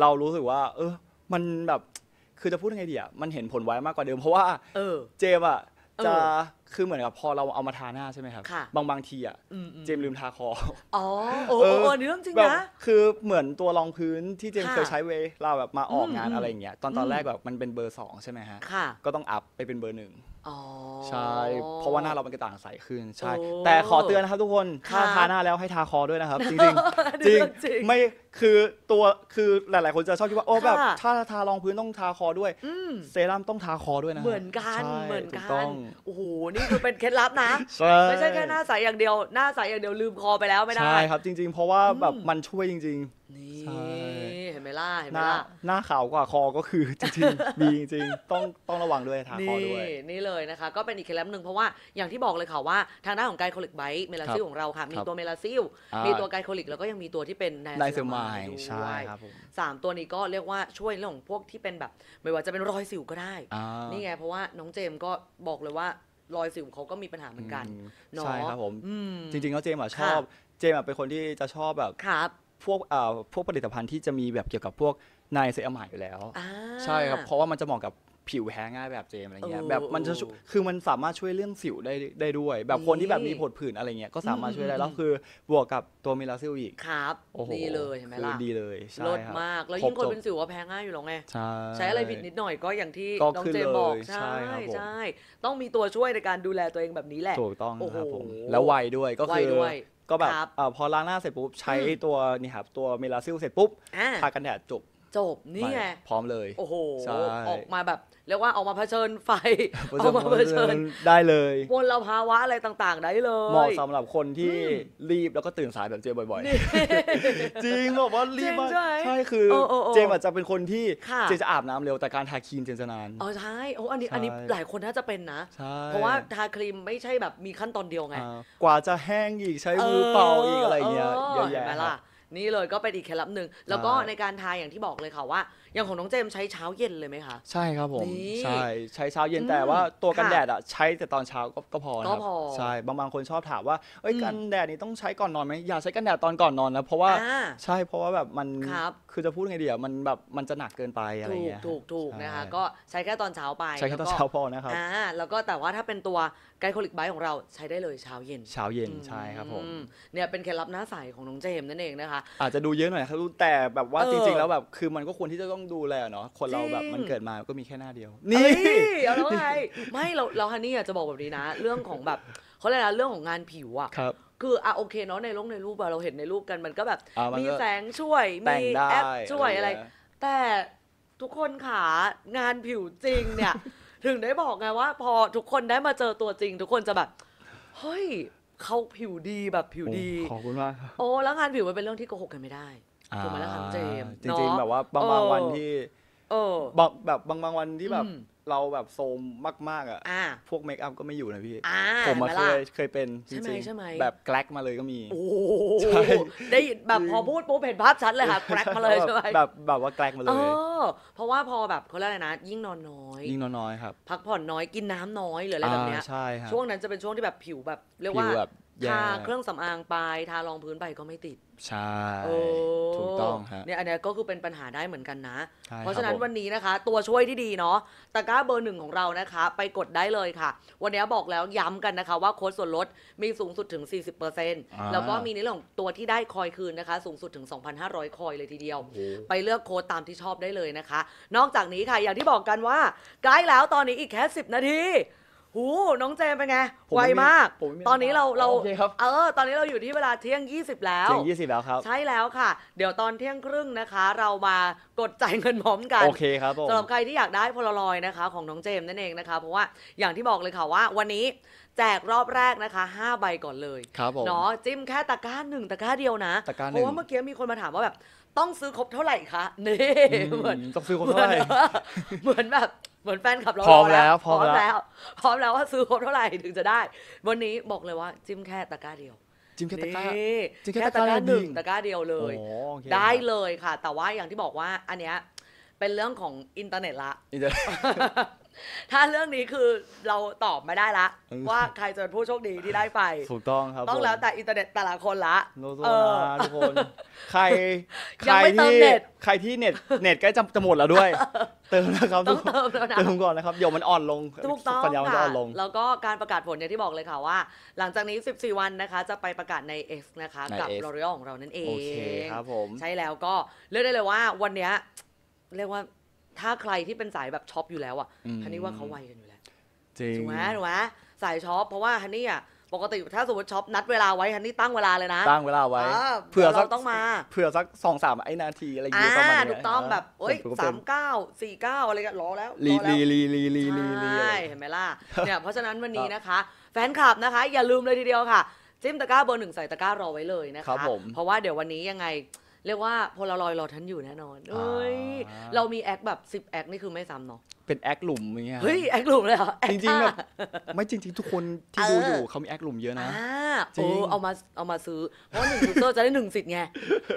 เรารู้สึกว่า เออ มันแบบคือจะพูดยังไงดีอะมันเห็นผลไวมากกว่าเดิมเพราะว่าเออเจมอะจะคือเหมือนกับพอเราเอามาทาหน้าใช่ไหมครับ บางบางทีอ่ะ เจมลืมทาคอ อ๋อ โอ้โหนี่เรื่องจริงนะ คือเหมือนตัวรองพื้นที่เจมเคยใช้เวลาแบบมาออกงานอะไรอย่างเงี้ย ตอนตอนแรกแบบมันเป็นเบอร์สองใช่ไหมฮะะก็ต้องอัพไปเป็นเบอร์หนึ่งใช่เพราะว่าหน้าเรามันกระต่างใสขึ้นใช่แต่ขอเตือนนะครับทุกคนถ้าทาหน้าแล้วให้ทาคอด้วยนะครับ จริงจริงจริงไม่คือตัวคือหลาย ๆ คนจะชอบคิดว่าโอ้แบบถ้าทารองพื้นต้องทาคอด้วยเซรั่มต้องทาคอด้วยนะ เหมือนกันเหมือนกันโอ้โหนี่คือเป็นเคล็ดลับนะ ไม่ใช่แค่หน้าใสอย่างเดียวหน้าใสอย่างเดียวลืมคอไปแล้วไม่ได้ใช่ครับ จริง ๆ เพราะว่าแบบมันช่วยจริง ๆนี่เห็นไหมล่ะเห็นไหมล่ะหน้าขาวกว่าคอก็คือจริงๆมีจริงต้องต้องระวังด้วยทาคอด้วยนี่เลยนะคะก็เป็นอีกแคลมหนึ่งเพราะว่าอย่างที่บอกเลยค่ะว่าทางด้านของไกโคลิกไบต์เมลาซิลของเราค่ะ มีตัวเมลาซิลมีตัวไกโคลิกแล้วก็ยังมีตัวที่เป็นไนซอรมไมใช่ครับผมสามตัวนี้ก็เรียกว่าช่วยเรื่องของพวกที่เป็นแบบไม่ว่าจะเป็นรอยสิวก็ได้นี่ไงเพราะว่าน้องเจมก็บอกเลยว่ารอยสิวเขาก็มีปัญหาเหมือนกันเนาะใช่ครับผมจริงๆแล้วเจมอ่ะชอบเจมเป็นคนที่จะชอบแบบพวกเอ่อพวกผลิตภัณฑ์ที่จะมีแบบเกี่ยวกับพวกนายเซอามาอยู่แล้ว ใช่ครับเพราะว่ามันจะเหมาะกับผิวแพ้ง่ายแบบเจมอะไรเงี้ยแบบมันจะช่วยคือมันสามารถช่วยเรื่องสิวได้ได้ด้วย แบบคนที่แบบมีผดผื่นอะไรเงี้ยก็สามารถช่วยได้แล้วคือบวกกับตัวมิลาซิลอีกครับโอ้โหดีเลยใช่ไหมล่ะดีเลยใช่ลดครับมากแล้วยิ่งคนเป็นสิวว่าแพ้ง่ายอยู่หรอกไงใช่ใช้อะไรผิดนิดหน่อยก็อย่างที่น้องเจมบอกใช่ใช่ต้องมีตัวช่วยในการดูแลตัวเองแบบนี้แหละถูกต้องครับผมแล้ววัยด้วยก็คือก็แบบพอล้างหน้าเสร็จปุ๊บ ใช้ตัวนี่ครับตัวเมลาซิลเสร็จปุ๊บทากันแดดจบจบนี่ไงพร้อมเลยโอ้โหออกมาแบบเรียกว่าออกมาเผชิญไฟออกมาเผชิญได้เลยวนเราภาวะอะไรต่าง ๆได้เลยเหมาะสำหรับคนที่รีบแล้วก็ตื่นสายแบบเจบ่อย ๆ จริงบอกว่ารีบมาใช่คือเจมอาจจะเป็นคนที่เจจะอาบน้ำเร็วแต่การทาครีมเจมจะนานอ๋อใช่โอ้อันนี้อันนี้หลายคนน่าจะเป็นนะ เพราะว่าทาครีมไม่ใช่แบบมีขั้นตอนเดียวไงกว่าจะแห้งอีกใช้มือเป่าอีกอะไรเงี้ยเยอะแยะนี่เลยก็เป็นอีกเคล็ดลับหนึ่งแล้วก็ในการทายอย่างที่บอกเลยค่ะว่าอย่างของน้องเจมใช้เช้าเย็นเลยไหมคะใช่ครับผมใช่ใช้เช้าเย็นแต่ว่าตัวกันแดดอ่ะใช้แต่ตอนเช้าก็พอครับใช่บางบางคนชอบถามว่าเอ้ยกันแดดนี้ต้องใช้ก่อนนอนไหมอย่าใช้กันแดดตอนก่อนนอนนะเพราะว่า ใช่เพราะว่าแบบมันคือจะพูดไงดีอ่ะมันแบบมันจะหนักเกินไปอะไรเงี้ยถูกถูกนะคะก็ใช้แค่ตอนเช้าไป ใช้แค่ตอนเช้าพอนะครับอ่าแล้วก็แต่ว่าถ้าเป็นตัวไกลโคลิกไบของเราใช้ได้เลยเช้าเย็นเช้าเย็นใช่ครับผมเนี่ยเป็นเคล็ดลับหน้าใสของน้องเจมส์นั่นเองนะคะอาจจะดูเยอะหน่อยครับแต่แบบว่าจริงๆแล้วแบบ คือมันก็ควรที่จะต้องดูแลเนาะคนเราแบบมันเกิดมาก็มีแค่หน้าเดียวนี่เอาแล้วไงไม่เราเราฮันนี่อยากจะบอกแบบนี้นะ เรื่องของแบบเขาเรียกอะไรเรื่องของงานผิวอ่ะครับคืออ่ะโอเคเนาะในลงในรูปอะเราเห็นในรูปกันมันก็แบบ มีแสงช่วย มีแอปช่วยอะไร แต่ทุกคนขางานผิวจริงเนี่ย ถึงได้บอกไงว่าพอทุกคนได้มาเจอตัวจริง ทุกคนจะแบบ เฮ้ยเขาผิวดีแบบผิวดีขอบคุณมากโอ้แล้วงานผิวมันเป็นเรื่องที่โกหกกันไม่ได้ถูกไหมล่ะครับเจมส์จริงๆ แบบว่าบางวันที่ เออ บอกแบบบางบางวันที่ แบบเราแบบโซมมากๆอ่ะอ่ะ พวกเมคอัพก็ไม่อยู่นะพี่ผมมาเคยเคยเป็นจใช่ไหมริงใช่ไหมๆแบบแกลกมาเลยก็มี โอ้ได้แบบพอพูดปุ๊บเห็นภาพชัดเลยค่ะแกลกมาเลยใช่ไหม แบบแบบว่าแกลกมาเลยเพราะว่าพอแบบเขาเรียกอะไรนะยิ่งนอนน้อย ยิ่งนอนน้อยครับ พักผ่อนน้อยกินน้ำน้อย หรืออะไรแบบเนี้ยใช่ครับ ช่วงนั้นจะเป็นช่วงที่แบบผิวแบบเรียกว่าแบบทาเครื่องสำอางไปทารองพื้นไปก็ไม่ติด ใช่ ถูกต้องฮะเนี่ยอันนี้ก็คือเป็นปัญหาได้เหมือนกันนะ เพราะฉะนั้นวันนี้นะคะ ตัวช่วยที่ดีเนาะตะกร้าเบอร์หนึ่งของเรานะคะ ไปกดได้เลยค่ะ วันนี้บอกแล้วย้ำกันนะคะ ว่าโค้ดส่วนลด มีสูงสุดถึง 40%แล้วก็มีในเรื่องตัวที่ได้คอยคืนนะคะ สูงสุดถึง 2,500 คอยเลยทีเดียว ไปเลือกโค้ดตามที่ชอบได้เลยนะคะ นอกจากนี้ค่ะอย่างที่บอกกันว่าใกล้แล้วตอนนี้อีกแค่10นาทีหูน้องเจมเป็นไง ไวมาก ตอนนี้เราเรา เออตอนนี้เราอยู่ที่เวลาเที่ยง 20 แล้วเที่ยง20แล้วครับ ใช่แล้วค่ะ เดี๋ยวตอนเที่ยงครึ่งนะคะ เรามากดจ่ายเงินพร้อมกันโอเคครับสำหรับใครที่อยากได้พลลอยนะคะของน้องเจมนั่นเองนะคะ เพราะว่าอย่างที่บอกเลยค่ะว่าวันนี้แจกรอบแรกนะคะ5ใบก่อนเลยครับผมเนาะจิ้มแค่ตะกร้าหนึ่งตะกร้าเดียวนะตะกร้าหนึ่งเพราะว่าเมื่อกี้มีคนมาถามว่าแบบ ต้องซื้อครบเท่าไหร่คะนี่เหมือนต้องซื้อครบเท่าไหร่เหมือนแบบเหมือนแฟนขับรถพร้อมแล้วพร้อมแล้วพร้อมแล้วว่าซื้อครบเท่าไหร่ถึงจะได้ วันนี้บอกเลยว่าจิ้มแค่ตะกร้าเดียว จิ้มแค่ตะกร้าจิ้มแค่ตะกร้าหนึ่งตะกร้าเดียวเลยได้เลยค่ะ แต่ว่าอย่างที่บอกว่า อันเนี้ยเป็นเรื่องของอินเทอร์เน็ตละถ้าเรื่องนี้คือเราตอบไม่ได้ละ ว่าใครจะเป็นผู้โชคดีที่ได้ไปถูกต้องครับต้องแล้วแต่อินเทอร์เน็ตแต่ละคนละโลโซนะทุกคนใครใครที่ใครที่เน็ต เน็ตใกล้จะหมดแล้วด้วย เติมนะครับต้องเติมนเติมก่อนนะครับเดี๋ยวมันอ่อนลงถูกต้องค่ะแล้วก็การประกาศผลอย่างที่บอกเลยค่ะว่า หลังจากนี้14วันนะคะจะไปประกาศใน X นะคะ กับลอรียลของเรานั่นเองใช่แล้วก็เลือกได้เลยว่า วันนี้เรียกว่าถ้าใครที่เป็นสายแบบช็อปอยู่แล้วอ่ะฮันนี่ว่าเขาไวกันอยู่แล้ว จริงถูกไหมถูกไหมสายช็อปเพราะว่าฮันนี่อ่ะปกติถ้าสมมติช็อปนัดเวลาไว้ฮันนี่ตั้งเวลาเลยนะ ตั้งเวลาไว้เผื่อเราต้องมาเผื่อสักสองสามไอ้นาที อะไรอย่างเงี้ยประมาณนี้ยถูกต้องแบบโอ้ยสานมเก้าสี่เก้าอะไรกันรอแล้วรีรอแล้ีวรีรีรีรีใช่เห็นไหมล่ะ เนี่ย เพราะฉะนั้นวันนี้นะคะ แฟนคลับนะคะ อย่าลืมเลยทีเดียวค่ะจิ้มตะกร้าเบอร์หนึ่งใส่ตะกร้ารอไว้เลยนะคะครับผมเพราะว่าเดี๋ยววันนี้ยังไงเรียกว่าพลาลอยรอท่านอยู่แน่นอนเอ้ย เรามีแอคแบบ 10แอคนี่คือไม่ซ้ำเนาะ เป็นแอคหลุม่เงี้ยเฮ้ย แอคหลุมเลยเหรอ จริงๆ แบบไม่จริงๆทุกคนที่ดูอยู่เขามีแอคหลุมเยอะนะจริงเอามาเอามาซื้อ เพราะหนึ่งยูเซอจะได้หนึ่งสิทธิ์ไง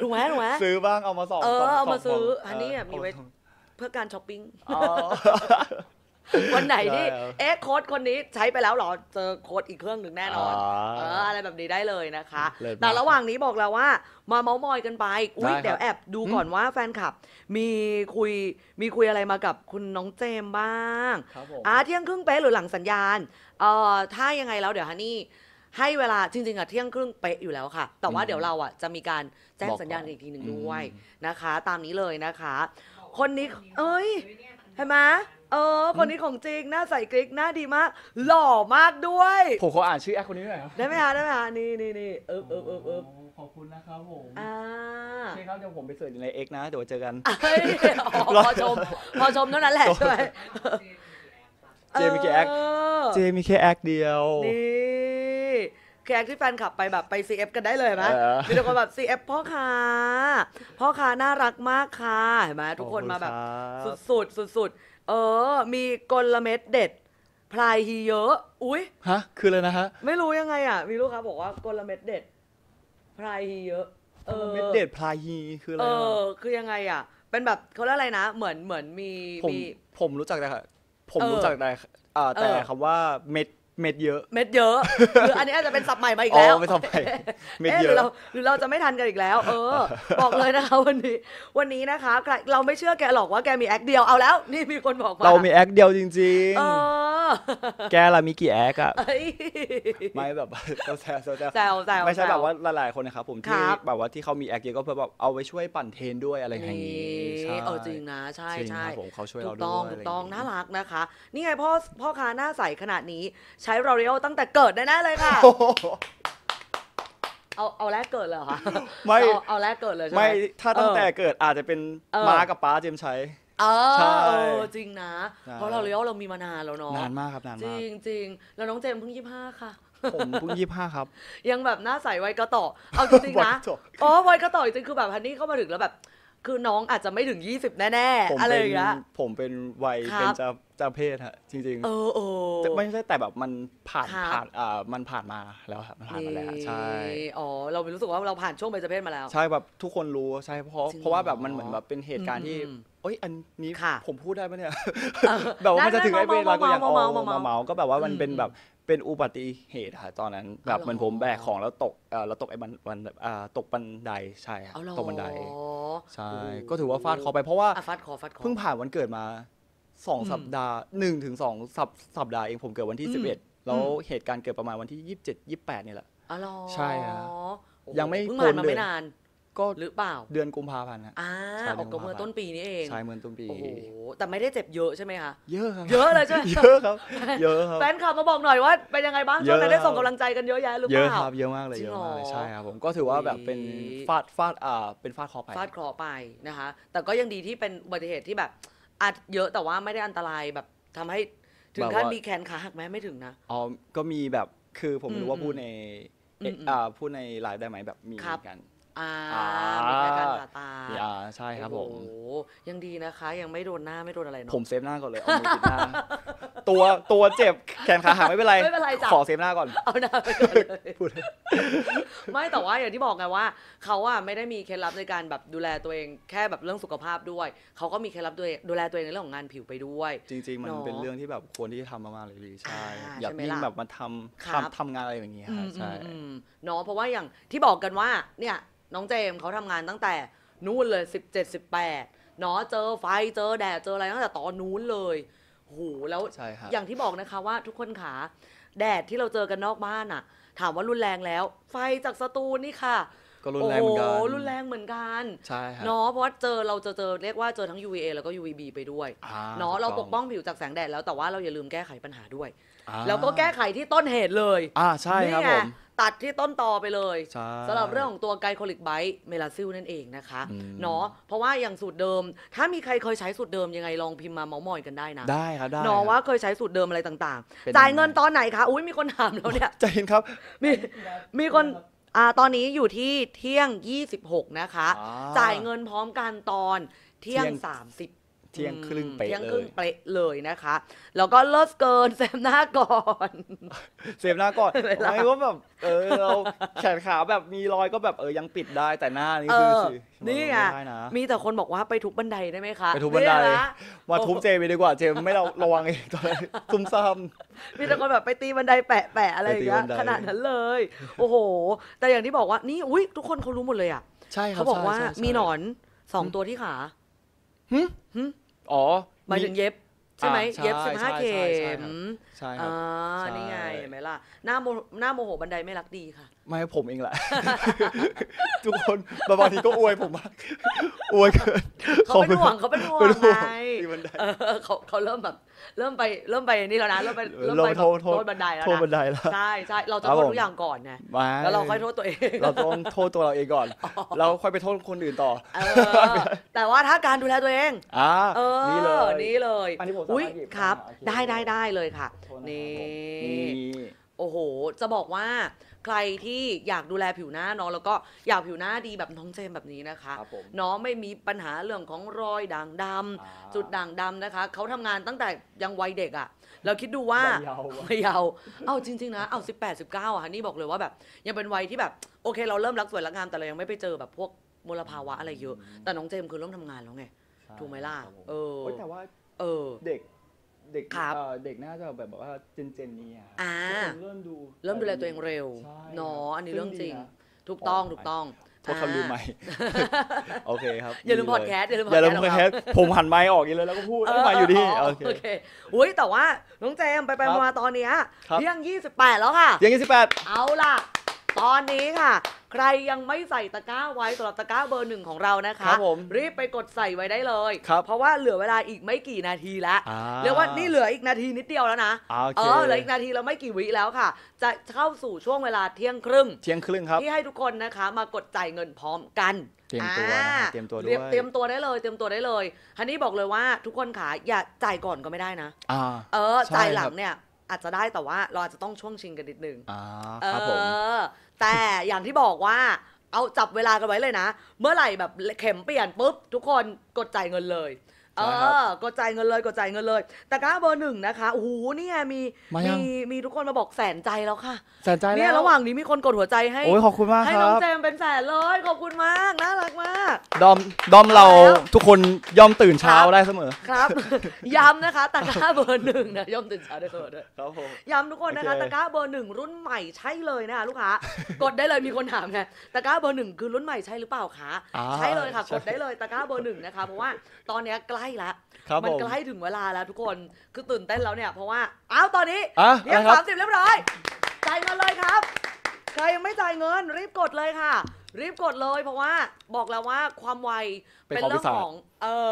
ถูกไหมถูกไหมซื้อบ้างเอามาสองเออ เอามาซื้อ อันนี้มีไว้เพื่อการช้อปปิ้งวันไหนที่เอ๊ะโค้ดคนนี้ใช้ไปแล้วเหรอเจอโค้ดอีกเครื่องหนึ่งแน่นอนเอออะไรแบบนี้ได้เลยนะคะแต่ระหว่างนี้บอกแล้วว่า มาเมามอยกันไปอุ้ยเดี๋ยวแอบดูก่อนว่าแฟนคลับ มีคุยมีคุยอะไรมากับคุณน้องเจมบ้างอ่าเที่ยงครึ่งเป๊ะหรือหลังสัญญาณเอ่อถ้ายังไงแล้วเดี๋ยวฮันนี่ ให้เวลาจริงๆอะเที่ยงครึ่งเป๊ะอยู่แล้วค่ะ แต่ว่าเดี๋ยวเราอะจะมีการแจ้งสัญญาณอีกทีหนึ่งด้วยนะคะ ตามนี้เลยนะคะ คนนี้เอ้ยเห็นไหมเออคนนี้ของจริงหน้าใสกริกหน้าดีมากหล่อมากด้วยผมขออ่านชื่อแอคคนนี้หน่อยครับได้ไหมฮะได้ไหมฮะนี่นี่นี่เออเออเออเออขอบคุณนะครับผมอ่าใช่ครับเดี๋ยวผมไปเสิร์ชอยู่ในเอ็กนะ เดี๋ยวเจอกันเฮ้ยอพอชมพอชมเท่านั้นแหละใช่ไหม j ค k a c คเออ JMK คเดียว นี่คือแอคที่แฟนคลับไปแบบไป CF กันได้เลยเห็นไหมมีทุกคนแบบ CF พ่อค้าพ่อค้าน่ารักมากค่ะ เห็นไหมทุกคนมาแบบ สุดสุดสุดๆ เออ มีกลเม็ดเด็ด พลายฮีเยอะ อุ้ยฮะ คืออะไรนะฮะ ไม่รู้ยังไงอ่ะ มีลูกค้าบอกว่ากลเม็ดเด็ดพลายฮีเยอะ เออเม็ดเด็ดพลายฮีคืออะไร เออ คือยังไงอ่ะ เป็นแบบเขาเรียกอะไรนะ เหมือนเหมือนมีผมี ผมรู้จักแต่ค่ะผมรู้จักแต่อ่แต่เออคำว่าเม็ดเม็ดเยอะเม็ดเยอะหรืออันนี้อาจจะเป็นสับใหม่มาอีกแล้วอ๋อไม่ทำใหม่เม็ดเยอะหรือเราหรือเราจะไม่ทันกันอีกแล้ว เออ บอกเลยนะคะวันนี้ วันนี้นะคะใครเราไม่เชื่อแกหรอกว่าแกมีแอคเดียวเอาแล้ว นี่มีคนบอกมาเรา มีแอคเดียวจริงๆเออแกล่ะมีกี่แอคอะไม่แบบแซวแซวแซวไม่ใช่แบบว่าหลายๆคนนะครับผมที่แบบว่าที่เขามีแอคเยอะก็เพื่อแบบเอาไว้ช่วยปั่นเทนด้วยอะไรอย่างนี้ใช่เออจริงนะ ใช่ใช่ผมเขาช่วยเราด้วยถูกต้องถูกต้องน่ารักนะคะ นี่ไงพ่อพ่อค้าหน้าใสขนาดนี้ใช้อเรียลตั้งแต่เกิดแน่เลยค่ะ เอาเอาแรกเกิดเลยหรอคะไม่ เอาแรกเกิดเลยใช่ไหมไม่ถ้าตั้งแต่เกิดอาจจะเป็นม้ากับป้าเจมใช้ยเออจริงนะ เพราะ l เรียลเรามีมานานแล้วเนาะ นานมากครับนานจมาริกงจริงๆแล้วน้องเจมเพิ่งยี่ห้าค่ะ ผมเพิ่งยี่ห้าครับ ยังแบบหน้าใสไวกระต่อเอาจริงๆนะอ๋อไวกระต่อจริงคือแบบฮันนี่เข้ามาถึงแล้วแบบคือน้องอาจจะไม่ถึง 20 แน่ผมๆอะไรอเป็นย่างเงี้ยผมเป็นวัยเป็นจะจะเพศฮะจริงเออเออๆไม่ใช่แต่แบบมันผ่านผ่านอ่ามันผ่านมาแล้วครับมันผ่านมาแล้วใช่อ๋อเราปรู้สึกว่า เราผ่านช่วงเ็นจเพศมาแล้ว ใช่แบบทุกคนรู้ใช่เพราะเพราะว่าแบบมันเหมือนแบบเป็นเหตุการณ์ที่เอ้ยอันนี้ ผมพูดได้ปะเนี่ยแบบว่ามันจะถึงไ้อ้เวลาก็อย่างเมาเมามาเมาเมาเมเมาเมาก็แบบว่ามันเป็นแบบเป็นอุบัติเหตุค่ะตอนนั้นแบบเหมือนผมแบกของ แล้วตกเอาอแล้วตกไอ้บันบันอตกบันไดใช่ครับตกบันไดใช่ก็ถือว่าฟาดคอไปเพราะว่าฟาดคอฟาดคอเพิ่งผ่านวันเกิดมาสองสัปดาห์หนึ่งถึงสองสัปสัปดาห์เองผมเกิดวันที่สิบเอ็ดแล้วเหตุการณ์เกิดประมาณวันที่ยี่สิบเจ็ดยี่สิบแปดเนี่ยแหละอ๋อใช่ฮะับยังไม่เพิ่งผ่านมาเไม่นานก็หรือเปล่าเดือนกุมภาพันธ์อ่ะออกก็เมื่อต้นปีนี้เองใช่เมื่อต้นปีโอ้โหแต่ไม่ได้เจ็บเยอะใช่ไหมคะ เยอะครับเยอะเลยใช่เยอะครับเยอะครับ แฟนคลับมาบอกหน่อยว่า เป็นยังไงบ้างช่วงนั้นเได้ส่งกำลังใจกันเยอะแยะหรือเปล่าเยอะมากเลยเยอะเมากเลย ใช่ครับ ผมก็ถือว่าแบบเป็นฟาดฟาดอ่าเป็นฟาดคอไปฟาดคอไปนะคะ แต่ก็ยังดีที่เป็นอุบัติเหตุที่แบบอาจเยอะแต่ว่าไม่ได้อันตรายแบบทำให้ถึงขั้นมีแขนขาหักไหมไม่ถึงนะอ๋อก็มีแบบคือผมรู้ว่าพูดในอ่าพูดในไลฟ์ได้ไหมแบบมีเหมือนกันอ่าอมีแค่การผ่าตาอ่าใช่ครับผมโอ้ยังดีนะคะ ยังไม่โดนหน้าไม่โดนอะไรเนาะผมเซฟหน้าก่อนเลยเอามือปิดหน้าตัวตัวเจ็บแขนขาหักไม่เป็นไรไม่เป็นไรจ้ะขอเซฟหน้าก่อนเอาหน้าไปก่อนเลยไม่แต่ว่าอย่างที่บอกไงว่าเขาอะไม่ได้มีเคล็ดลับในการแบบดูแลตัวเอง แค่แบบเรื่องสุขภาพด้วยเขาก็มีเคล็ดลับด้วยดูแลตัวเองในเรื่องของงานผิวไปด้วย จริง ๆมันเป็นเรื่องที่แบบควรที่จะทำมากๆเลยพีใช่ อยาก่ามยิ่งแบบมาทำทำทำงานอะไรอย่างเงี้ยใช่เนาะเพราะว่าอย่างที่บอกกันว่า เนี่ยน้องเจมเขาทำงานตั้งแต่นู่นเลย 17 18เนาะเจอไฟเจอแดดเจออะไรตั้งแต่ตอนนู้นเลยโูหแล้วใช่ครับอย่างที่บอกนะคะว่า ทุกคนขา แดดที่เราเจอกันนอกบ้านอะถามว่ารุนแรงแล้ว ไฟจากสตูนี่ค่ะก็รุนแรงเหมือนกันโโรุนแรงเหมือนกัน ใช่ครับเนาะเพราะว่าเจอเราจะเจอเรียกว่าเจอทั้ง UVA แล้วก็ UVB ไปด้วยเนาะเราปกป้องผิวจากแสงแดดแล้วแต่ว่าเราอย่าลืมแก้ไขปัญหาด้วยแล้วก็แก้ไขที่ต้นเหตุเลย อ่าใช่ครับนผมตัดที่ต้นตอไปเลยสำสำหรับเรื่องของตัวไกลโคลิกไบต์เมลาซิลนั่นเองนะคะเนาะเพราะว่าอย่างสูตรเดิม ถ้ามีใครเคยใช้สูตรเดิมยังไงลองพิมพ์มาเมาส์มอยกันได้นะได้ครับได้เนาะว่าเคยใช้สูตรเดิมอะไรต่างๆจ่ายเงินตอนไหนคะอุ้ยมีคนถามแล้วเนี่ยใะเห็นครับมีมีคนอ่าตอนนี้อยู่ที่เที่ยง 26 นะคะ จ่ายเงินพร้อมกันตอนเที่ยงเที่ยง30เที่ยงครึ่งเป๊ะเลยเที่ยงครึ่งเป๊ะเลยนะคะแล้วก็เลิศเกินเสพหน้าก่อน เสพหน้าก่อนไม่ว่าแบบเออเราแขนขาแบบมีรอยก็แบบเออยังปิดได้แต่หน้านี่คือนี่ไงมีแต่คนบอกว่าไปทุบบันไดได้ไหมคะไปทุบบันไดมาทุบเจไปดีกว่าเจไม่เราระวังเองตอนซุ่มซ่ามมีแต่คนแบบไปตีบันไดแปะแปะอะไรอย่างเงี้ยขนาดนั้นเลย โอ้โห แต่อย่างที่บอกว่านี่อุ้ยทุกคนเขารู้หมดเลยอ่ะใช่เขาบอกว่า มีหนอนสองตัวที่ขาหึหึอ๋อมาถึงเย็บใช่ไหมเย็บสิบห้าเข็มใช่ครับอ๋อ นี่ไง เห็นไหมล่ะ หน้าโมหน้าโมโหบันไดไม่รักดีค่ะ ไม่ ผมเองแหละ ทุกคนบางทีก็อวยผมมากอวยเกินเขาเป็นห่วง เขาเป็นห่วงไงที่ไดเขาเขาเริ่มแบบเริ่มไปเริ่มไปนี่แล้วนะเริ่มไปเริ่มไปโทษบันไดแล้วนะโทษบันไดแล้วใช่ใช่เราจะโทษทุกอย่างก่อนไงแล้วเราค่อยโทษตัวเองเราต้องโทษตัวเราเองก่อนเราค่อยไปโทษคนอื่นต่อ แต่ว่าถ้าการดูแลตัวเองอ่านี่เลยนี่เลยอันนี้ผมอุ้ยครับ ได้ได้ได้เลยค่ะนี่ โอ้โห จะบอกว่าใครที่อยากดูแลผิวหน้าเนาะแล้วก็อยากผิวหน้าดีแบบน้องเจมแบบนี้นะคะครับเนาะไม่มีปัญหาเรื่องของรอยด่างดำาจุดด่างดำนะคะเขาทำงานตั้งแต่ยังวัยเด็กอะ่ะเราคิดดูว่าไมยเยาว์ยเยาเอาจริง ๆ นะ เอา18 19อ่ะค่ะนี่บอกเลยว่าแบบ ยังเป็นวัยที่แบบ โอเคเราเริ่มรักสวยรักงามแต่เรายังไม่ไปเจอแบบพวกมลภาวะอะไรเยอะแต่น้องเจมคือเริ่มทำงานแล้วไงถูกไหมล่ะเออแต่ว่า เออเด็กเด็กครับเด็กน่าจะแบบว่าเจนเจนนี่อะ่เริ่มดูเริ่มดูแลตัวเองเร็วเนาะอันนี้เรื่องจริงถูกต้องถูกต้องเพราะเขาลืมไหม่โอเคครับอย่าลืมพอดแคสต์อย่าลืมอย่าลืมพอดแคสต์ผมหันไม้ออกอีกเลยแล้วก็พูดไมาอยู่ดีโอเคโอเคอุ้ยแต่ว่าน้องเจมไปไปมาตอนเนี้ยเที่ยง28 แล้วค่ะเพียงที่สิบแปดเอาล่ะตอนนี้ค่ะใครยังไม่ใส่ตะกร้าไว้สำหรับตะกร้าเบอร์หนึ่งของเรานะคะครับรีบไปกดใส่ไว้ได้เลย เพราะว่าเหลือเวลาอีกไม่กี่นาทีแล้วเรียกว่านี่เหลืออีกนาทีนิดเดียวแล้วนะอเเออเหลืออีกนาทีเราไม่กี่วิแล้วค่ะ จะเข้าสู่ช่วงเวลาเที่ยงครึ่งเที่ยงครึ่งครับที่ให้ทุกคนนะคะมากดจ่ายเงินพร้อมกันเตรียมตัวนะเตรียมตัวด้วย เตรียมตัวได้เลย เตรียมตัวได้เลยฮันนี่บอกเลยว่าทุกคนขาอย่าจ่ายก่อนก็ไม่ได้นะเออจ่ายหลังเนี่ยอาจจะได้แต่ว่าเราอาจจะต้องช่วงชิงกันนิดนึงอ่าครับผมแต่อย่างที่บอกว่าเอาจับเวลากันไว้เลยนะ เมื่อไหร่แบบเข็มเปลี่ยน ปุ๊บ ทุกคนกดจ่ายเงินเลยเออกดจ่ายเงินเลย กดจ่ายเงินเลยแต่ก้าเบอร์หนึ่งนะคะ โอ้โห เนี่ย มีมมี มีทุกคนมาบอกแสนใจแล้วค่ะ แสนใจแล้วเนี่ย ระหว่างนี้มีคนกดหัวใจให้โอ้ยขอบคุณมากให้น้องเจมเป็นแสนเลย ขอบคุณมาก น่ารักมาก ดอม ดอมเราทุกคนย่อมตื่นเช้าได้เสมอ ครับย้ำนะคะตะก้าเบอร์หนึ่งนะ ย่อมตื่นเช้าได้เสมอด้วยครับผมย้ำทุกคนนะคะตะก้าเบอร์หนึ่งรุ่นใหม่ใช่เลยนะคะลูกค้า กดได้เลย มีคนถามไงตะก้าเบอร์หนึ่งคือรุ่นใหม่ใช่หรือเปล่าคะ ใช่เลยค่ะ กดได้เลยตะก้าเบอร์หนึ่งนะคะ เพราะว่าตอนเนี้ยใกล้ล้ละมันใกล้ถึงเวลาแล้วทุกคนคือตื่นเต้นแล้วเนี่ย เพราะว่าอ้าวตอนนี้เรียงสามสิบเรียบร้อยจ่ายเงินเลยครับ ใครยังไม่จ่ายเงินรีบกดเลยค่ะรีบกดเลยเพราะว่าบอกแล้วว่าความไวเป็นเรื่องของเออ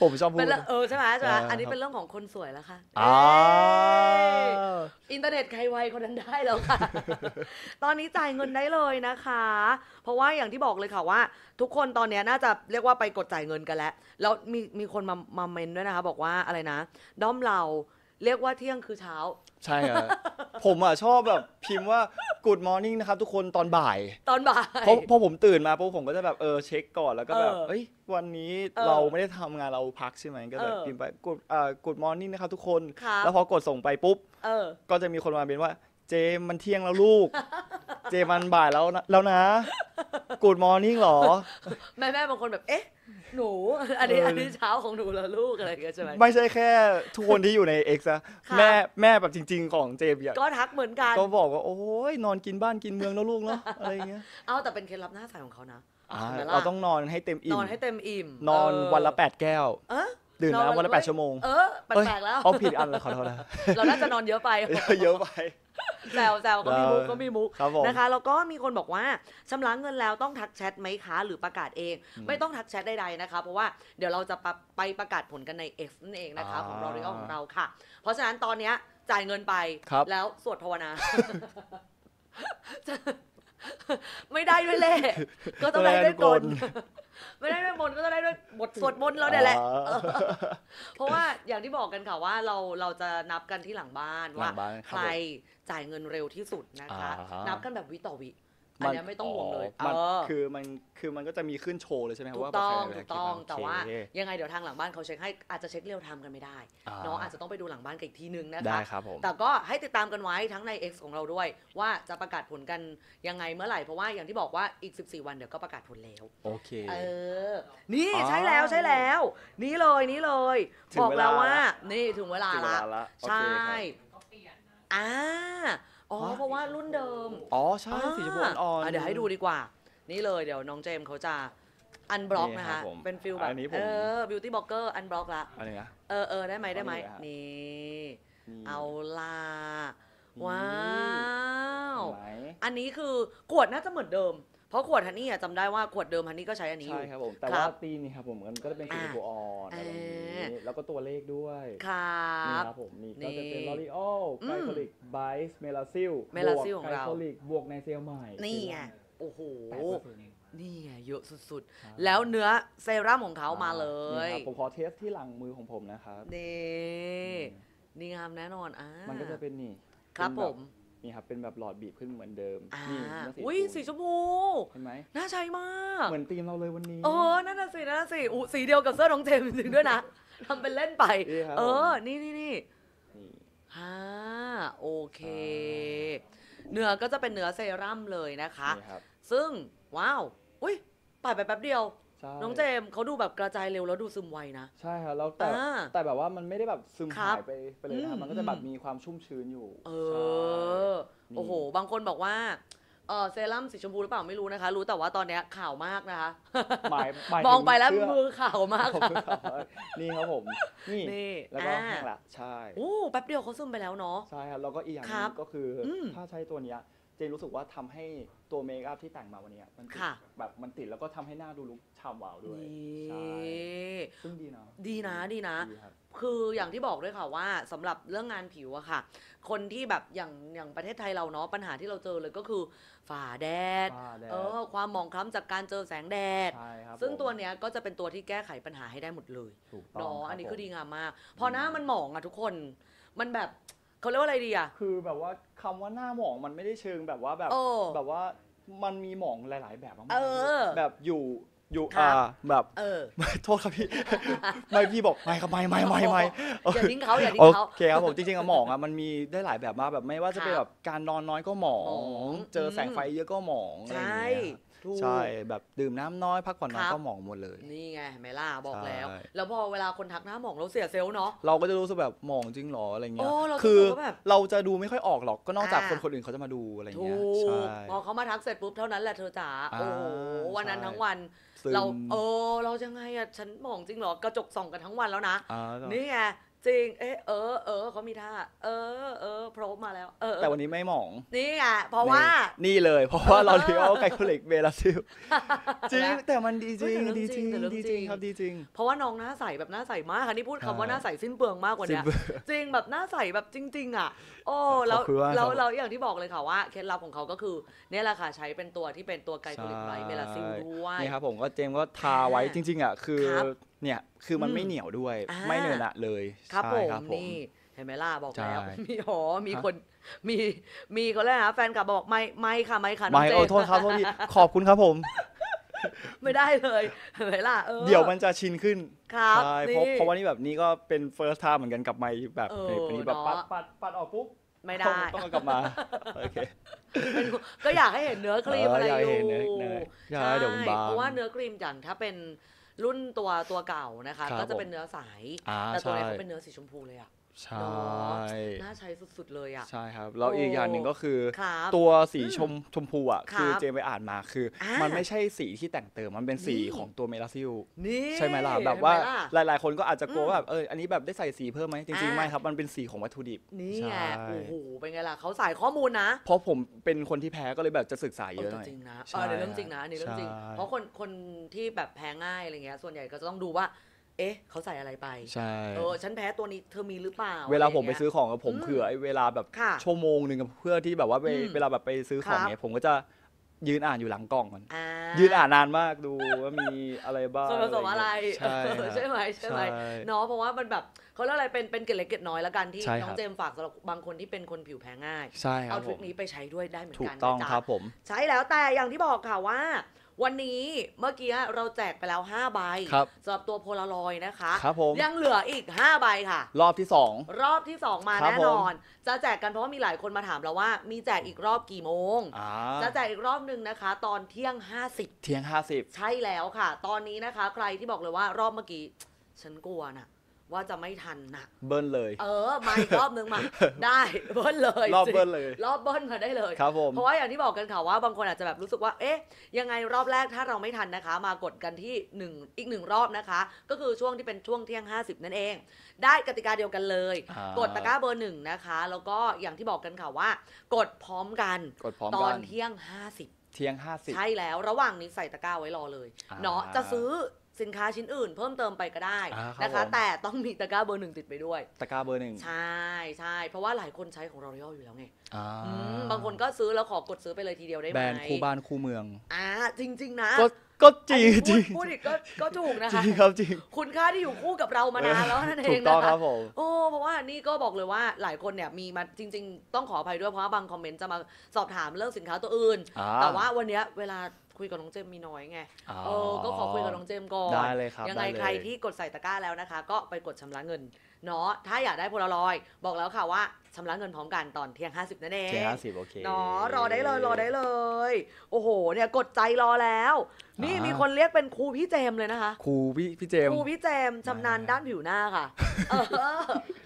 ผมชอบพูดเออใช่ไหมใช่ไหมอันนี้เป็นเรื่องของคนสวยแล้วค่ะอินเทอร์เน็ตใครไวคนนั้นได้แล้วค่ะ ตอนนี้จ่ายเงินได้เลยนะคะ เพราะว่าอย่างที่บอกเลยค่ะ ว่า ทุกคนตอนนี้น่าจะเรียกว่าไปกดจ่ายเงินกันแล้วแล้วมีมีคนมามาเมนด้วยนะคะ บอกว่าอะไรนะด้อมเราเรียกว่าเที่ยงคือเช้าใช่ครับผมอ่ะชอบแบบพิมพ์ว่า good morning นะครับ ทุกคนตอนบ่ายตอนบ่ายเพราะพอผมตื่นมาปุ๊บผมก็จะแบบเออเช็คก่อนแล้วก็แบบ เอ้ยวันนี้เราไม่ได้ทำงานเราพักใช่ไหมก็แบบพิมพ์ไปกดอ่ากดมอร์นิ่งนะครับ ทุกคน แล้วพอกดส่งไปปุ๊บ เออ ก็จะมีคนมาเป็นว่า เจมันเที่ยงแล้วลูก เจมันบ่ายแล้วนะแล้วนะกดมอร์นิ่งหรอ แม่แม่บางคนแบบเอ๊ะหนูอันนี้อันนี้เช้าของหนูแล้วลูกอะไรเงี้ยใช่ไหมไม่ใช่แค่ทุกคนที่อยู่ในเอ็กซ์อะแม่แม่แบบจริงๆ ของเจมก็ทักเหมือนกัน ก็บอกว่าโอ้ยนอนกินบ้านกินเมืองแล้วลูกเนาะอะไรเงี้ยเอาแต่เป็นเคล็ดลับหน้าใสของเขานะเราต้องนอนให้เต็มอิ่ม นอนให้เต็มอิ่มนอนวันละแปดแก้วตื่นแอนวะวันละแปดชั่วโมง เออแปลกแล้วเอาผิดอันแล้วขอโทษนะ เราน่าจะนอนเยอะไป เยอะไปแซวแซวก็มีมุกก็มีมุกนะคะ แล้วก็มีคนบอกว่าชำระเงินแล้วต้องทักแชทไหมคะ หรือประกาศเอง ไม่ต้องทักแชทใด ๆ นะคะ เพราะว่าเดี๋ยวเราจะไปประกาศผลกันใน F นั่นเองนะคะของเราเรีอลของเราค่ะ เพราะฉะนั้นตอนนี้จ่ายเงินไปแล้วสวดภาวนา ไม่ได้ด้วยเล่ก็ต้องได้ด้วยกลไม่ได้ด้วยมนก็จะได้ด้วยบทสวดมนเราเนี่ยแหละ เพราะว่าอย่างที่บอกกันค่ะว่าเราเราจะนับกันที่หลังบ้านว่าใครจ่ายเงินเร็วที่สุดนะคะ นับกันแบบวิต่อวิอันนี้ไม่ต้องห่วงเลย เอมันอคือมัน คือมันก็จะมีขึ้นโชว์เลยใช่ไหมครับถูกว่าต้อง ถูกต้อง แต่ว่า ยังไงเดี๋ยวทางหลังบ้านเขาเช็คให้ อาจจะเช็คเรียวทำกันไม่ได้เนาะอาจจะต้องไปดูหลังบ้านกันอีกทีนึงนะคได้ครับผมแต่ก็ให้ติดตามกันไว้ทั้งใน X ของเราด้วย ว่าจะประกาศผลกันยังไงเมื่อไหร่ เพราะว่าอย่างที่บอกว่าอีก 14วันเดี๋ยวก็ประกาศผลแล้วโอเคเออ นี่ใช่แล้วใช่แล้ว นี่เลยนี่เลย บอกแล้วว่า นี่ถึงเวลาละ ใช่อ่าอ๋อ เพราะว่ารุ่นเดิม อ๋อใช่สีชมพูอ่อน เดี๋ยวให้ดูดีกว่า นี่เลยเดี๋ยวน้องเจมเขาจะอันบล็อกนะคะเป็นฟิลแบบเออบิวตี้บล็อกเกอร์อันบล็อกละอนะเออเออ ได้ไหมได้ไหมนี่ เอาล่ะว้าว อันนี้คือขวดน่าจะเหมือนเดิมเพราะขวดฮันนี่จำได้ว่าขวดเดิมฮันนี่ก็ใช้อันนี้ ใช่ครับผม แต่ว่าตีนี่ครับผม มันก็จะเป็นสีอ่าูออนอะไรแบบนี้แล้วก็ตัวเลขด้วยครับผม นี่ก็จะเป็นลอรีโอลไกโคลิกไบส์เมลาซิลเมลาซิลของเราไกโคลิกบวกในเซลล์ใหม่นี่ไงโอ้โหนี่ไงเยอะสุดๆ แล้วเนื้อเซรั่มของเขามาเลยผมขอเทสที่หลังมือของผมนะครับนี่นี่งามแน่นอนอ่ามันก็จะเป็นนี่ครับผมนี่ครับ เป็นแบบหลอดบีบขึ้นเหมือนเดิมนี่นอสีุ้ยสีชมพูเห็นไหมน่าใช้มากเหมือนตีมเราเลยวันนี้เออนั่นน่ะสินั่นน่ะสิอุสีเดียวกับเสื้อน้องเจมส์จริงด้วยนะทำเป็นเล่นไปเออนี่นี่นี่ฮ่าโอเค เนื้อก็จะเป็นเนื้อเซรั่มเลยนะคะ ซึ่งว้าวอุ้ยปาไปแป๊บเดียวน้องเจมเขาดูแบบกระจายเร็วแล้วดูซึมไวนะ ใช่ค่ะแล้วแต่แต่แบบว่ามันไม่ได้แบบซึมหายไปไปเลยนะมันก็จะแบบมีความชุ่มชื้นอยู่ เออโอ้โห บางคนบอกว่าเออเซรั่มสีชมพูหรือเปล่าไม่รู้นะคะ รู้แต่ว่าตอนเนี้ยขาวมากนะคะหมายหมายมองไปแล้วมือขาวมากค่ะนี่ครับผมนี่แล้วก็แ่้งหละใช่โอ้แป๊บเดียวเขาซึมไปแล้วเนาะใช่ครับแล้วก็อีกอย่างนึงก็คือถ้าใช้ตัวเนี้ยจนรู้สึกว่าทำให้ตัวเมคอัพที่แต่งมาวันนี้มันติดแบบมันติดแล้วก็ทำให้หน้าดูลุกชามวาวด้วย ใช่ ซึ่งดีนะดีนะดีนะ คืออย่างที่บอกด้วยค่ะว่าสำหรับเรื่องงานผิวอะค่ะ คนที่แบบอย่างอย่างประเทศไทยเราเนาะปัญหาที่เราเจอเลยก็คือฝ่าแดดเออความหมองคล้ำจากการเจอแสงแดดใช่ครับซึ่งตัวเนี้ยก็จะเป็นตัวที่แก้ไขปัญหาให้ได้หมดเลยถูกต้องเนาะอันนี้คือดีงามมากพอหน้ามันหมองอะทุกคน มันแบบเขาเรียกว่าอะไรดีอ่ะ คือแบบว่าคำว่าหน้าหมองมันไม่ได้เชิงแบบว่าแบบแบบว่ามันมีหมองหลาย ๆ แบบมากเออแบบอยู่อยู่อ่าแบบเออโทษครับพี่ไม่พี่บอกไม่ครับไม่ไม่ไม่ไม่อย่าดิ้งเขาอย่าดิ้โองเขาเคครับผมจริงๆอะหมองอะมันมีได้หลายแบบมากแบบไม่ว่าจะเป็นแบบการนอนน้อยก็หมอง เจอแสงไฟเยอะก็หมองอะไรอย่างใช่เงี้ยใช่แบบดื่มน้ำน้อยพักผ่อนน้อยก็หมองหมดเลย นี่ไงแมล่าบอกแล้ว แล้วพอเวลาคนทักหน้าหมองเราเสียเซลล์เนาะเราก็จะรู้สึกแบบหมองจริงหรออะไรเงี้ยคือแบบเราจะดูไม่ค่อยออกหรอกก็นอกจากคนคนอื่นเขาจะมาดูอะไรเงี้ยพอเขามาทักเสร็จปุ๊บเท่านั้นแหละเธอจ๋าโอ้โหวันนั้นทั้งวัน เราเออเราจะไงอะฉันหมองจริงหรอกระจกส่องกันทั้งวันแล้วนะนี่ไงจริงเอ๊ะเออเออ เขามีท่า เออ เออพร้อมมาแล้ว เออ แต่วันนี้ไม่หมอง นี่ไงเพราะว่า นี่เลย เพราะว่าเราเลี้ยวไกลคลิกเบลาซิล จริง แต่มันดีจริง ดีจริง ดีจริงครับดีจริง เพราะว่าน้องหน้าใสแบบหน้าใสมากค่ะ นี่พูดคำว่าหน้าใสสิ้นเปลืองมากกว่านี้จริงแบบหน้าใสแบบจริง ๆ อ่ะ โอ้แล้วเราเราอย่างที่บอกเลยค่ะว่าเคล็ดลับของเขาก็คือเนี่ยแหละค่ะใช้เป็นตัวที่เป็นตัวไกลคลิกไบเบลาซิลด้วยนี่ครับผมก็เจมก็ทาไว้จริง ๆอ่ะคือเนี่ยคือมันไม่เหนียวด้วยไม่เนอะอนะเลยครับผมบผมนี่เห็นไหมล่าบอกแล้วมีหอ มีคนมีมีเขาแล้วนะแฟนกลับบอกไม่ไม่ค่ะไม่ค่ะไม่เโอ้โทษครับโทษทีขอบคุณครับผม ไม่ได้เลยเห็นไหมล่ะเดี๋ยวมันจะชินขึ้นครับใช่เพราะเพราะว่านี่แบบนี้ก็เป็น first time เหมือนกันกับไม่แบบแบบนี้แบบปัดปัดปัดออกปุ๊บไม่ได้ต้องกลับมาโอเค ก็อยากให้เห็นเนื้อครีมอะไรอยู่ใช่เดี๋ยวมันบางเพราะว่าเนื้อครีมอย่างถ้าเป็นรุ่นตัวตัวเก่านะคะ ก็จะเป็นเนื้อใส แต่ตัวนี้เขาเป็นเนื้อสีชมพูเลยอะใช่ น่าใช้สุดๆเลยอ่ะ ใช่ครับ แล้วอีกอย่างหนึ่งก็คือคตัวสีชมชมพูอ่ะคือเจมไปอ่านมาคืออมันไม่ใช่สีที่แต่งเติมมันเป็นสีของตัวเมลาซิล นี่ใช่ไหมล่ะแบบว่าหลายๆคนก็อาจจะกลัวแบบเอออันนี้แบบได้ใส่สีเพิ่มไหมจริงๆไม่ครับมันเป็นสีของวัตถุดิบนี่ไงโอ้โหเป็นไงล่ะเขาใส่ข้อมูลนะ เพราะผมเป็นคนที่แพ้ก็เลยแบบจะศึกษาเยอะหน่อยจริงนะ เออเรื่องจริงนะในเรื่องจริงเพราะคนคนที่แบบแพ้ง่ายอะไรเงี้ยส่วนใหญ่ก็จะต้องดูว่าเอ๊ะเขาใส่อะไรไปใช่เออฉันแพ้ตัวนี้เธอมีหรือเปล่า เวลาผมไปซื้อของับผมเผื่อเวลาแบบชั่วโมงหนึ่งกับเพื่อที่แบบว่าเวลาแบบไปซื้อของเนี่ยผมก็จะยืนอ่านอยู่หลังกล่องก่อนยืนอ่านนานมากดูว่ามีอะไรบ้างส่วนผสมอะไร ใช่ใช่ไหมใช่ไหมเนาะเพราะว่ามันแบบเขาเรียกอะไรเป็นเป็นเกล็ดเล็กเกล็ดน้อยแล้วกันที่น้องเจมฝากสำหรับบางคนที่เป็นคนผิวแพ้ง่ายใช่ครัเอาทุริคนี้ไปใช้ด้วยได้เหมือนกันถูกต้องครับผมใช้แล้วแต่อย่างที่บอกค่ะว่าวันนี้เมื่อกี้เราแจกไปแล้ว5ใบครับสำหรับตัวโพลารอยนะคะครับผมยังเหลืออีก5ใบค่ะรอบที่2รอบที่ 2 มาแน่นอน จะแจกกันเพราะว่ามีหลายคนมาถามเราว่า มีแจกอีกรอบกี่โมง จะแจกอีกรอบหนึ่งนะคะ ตอนเที่ยง 50 เที่ยง 50 ใช่แล้วค่ะ ตอนนี้นะคะ ใครที่บอกเลยว่ารอบเมื่อกี้ ฉันกลัวน่ะว่าจะไม่ทันนะเบิ้ลเลย เออมาอีกรอบนึงมาได้เบิ้ลเลยรอบเบิ้ลเลยรอบเบิ้ลมาได้เลยครับผมเพราะว่าอย่างที่บอกกันค่ะว่าบางคนอาจจะแบบรู้สึกว่าเอ๊ะ ยังไงรอบแรกถ้าเราไม่ทันนะคะ มากดกันที่หนึ่งอีกหนึ่งรอบนะคะ ก็คือช่วงที่เป็นช่วงเที่ยง50นั่นเอง ได้กติกาเดียวกันเลย กดตะกร้าเบอร์หนึ่งนะคะ แล้วก็อย่างที่บอกกันค่ะว่ากดพร้อมกันกดพร้อมกันตอนเที่ยง 50 เที่ยง 50ใช่แล้วระหว่างนี้ใส่ตะกร้าไว้รอเลยเนาะจะซื้อสินค้าชิ้นอื่นเพิ่มเติมไปก็ได้นะคะ แต่ต้องมีตะกร้าเบอร์หนึ่งติดไปด้วยตะกร้าเบอร์หนึ่งใช่ใช่เพราะว่าหลายคนใช้ของอรายัลอยู่แล้วไงบางคนก็ซื้อแล้วขอกดซื้อไปเลยทีเดียวได้ไหมแบรนด์คู่บ้านคู่เมืองอ่าจริงๆนะก็จริงจริงพูดอีกก็ก็ถูกนะคะจริงครับจริงคุณค่าที่อยู่คู่กับเรามานานแล้วนั่นเองนะคะถูกต้องครับผมโอ้เพราะว่านี่ก็บอกเลยว่าหลายคนเนี่ยมีมาจริง ๆ ต้องขออภัยด้วยเพราะว่าบางคอมเมนต์จะมาสอบถามเรื่องสินค้าตัวอื่นแต่ว่าวันนี้เวลาคุยกับน้องเจมมีน้อยไง เออ ก็ขอคุยกับน้องเจมก่อน ได้เลยครับ ยังไงใครที่กดใส่ตะกร้าแล้วนะคะ ก็ไปกดชำระเงินเนาะ ถ้าอยากได้พลอย บอกแล้วค่ะว่าชำระเงินพร้อมกันตอนเที่ยง 50นั่นเองเ่ยงห้าสิบโอเคเนาะรอได้เลยรอได้เลย โอ้โห เนี่ยกดใจรอแล้ว นี่มีคนเรียกเป็นครูพี่เจมเลยนะคะครูพี่พี่เจมครูพี่เจมชำนาญด้านผิวหน้าค่ะเออ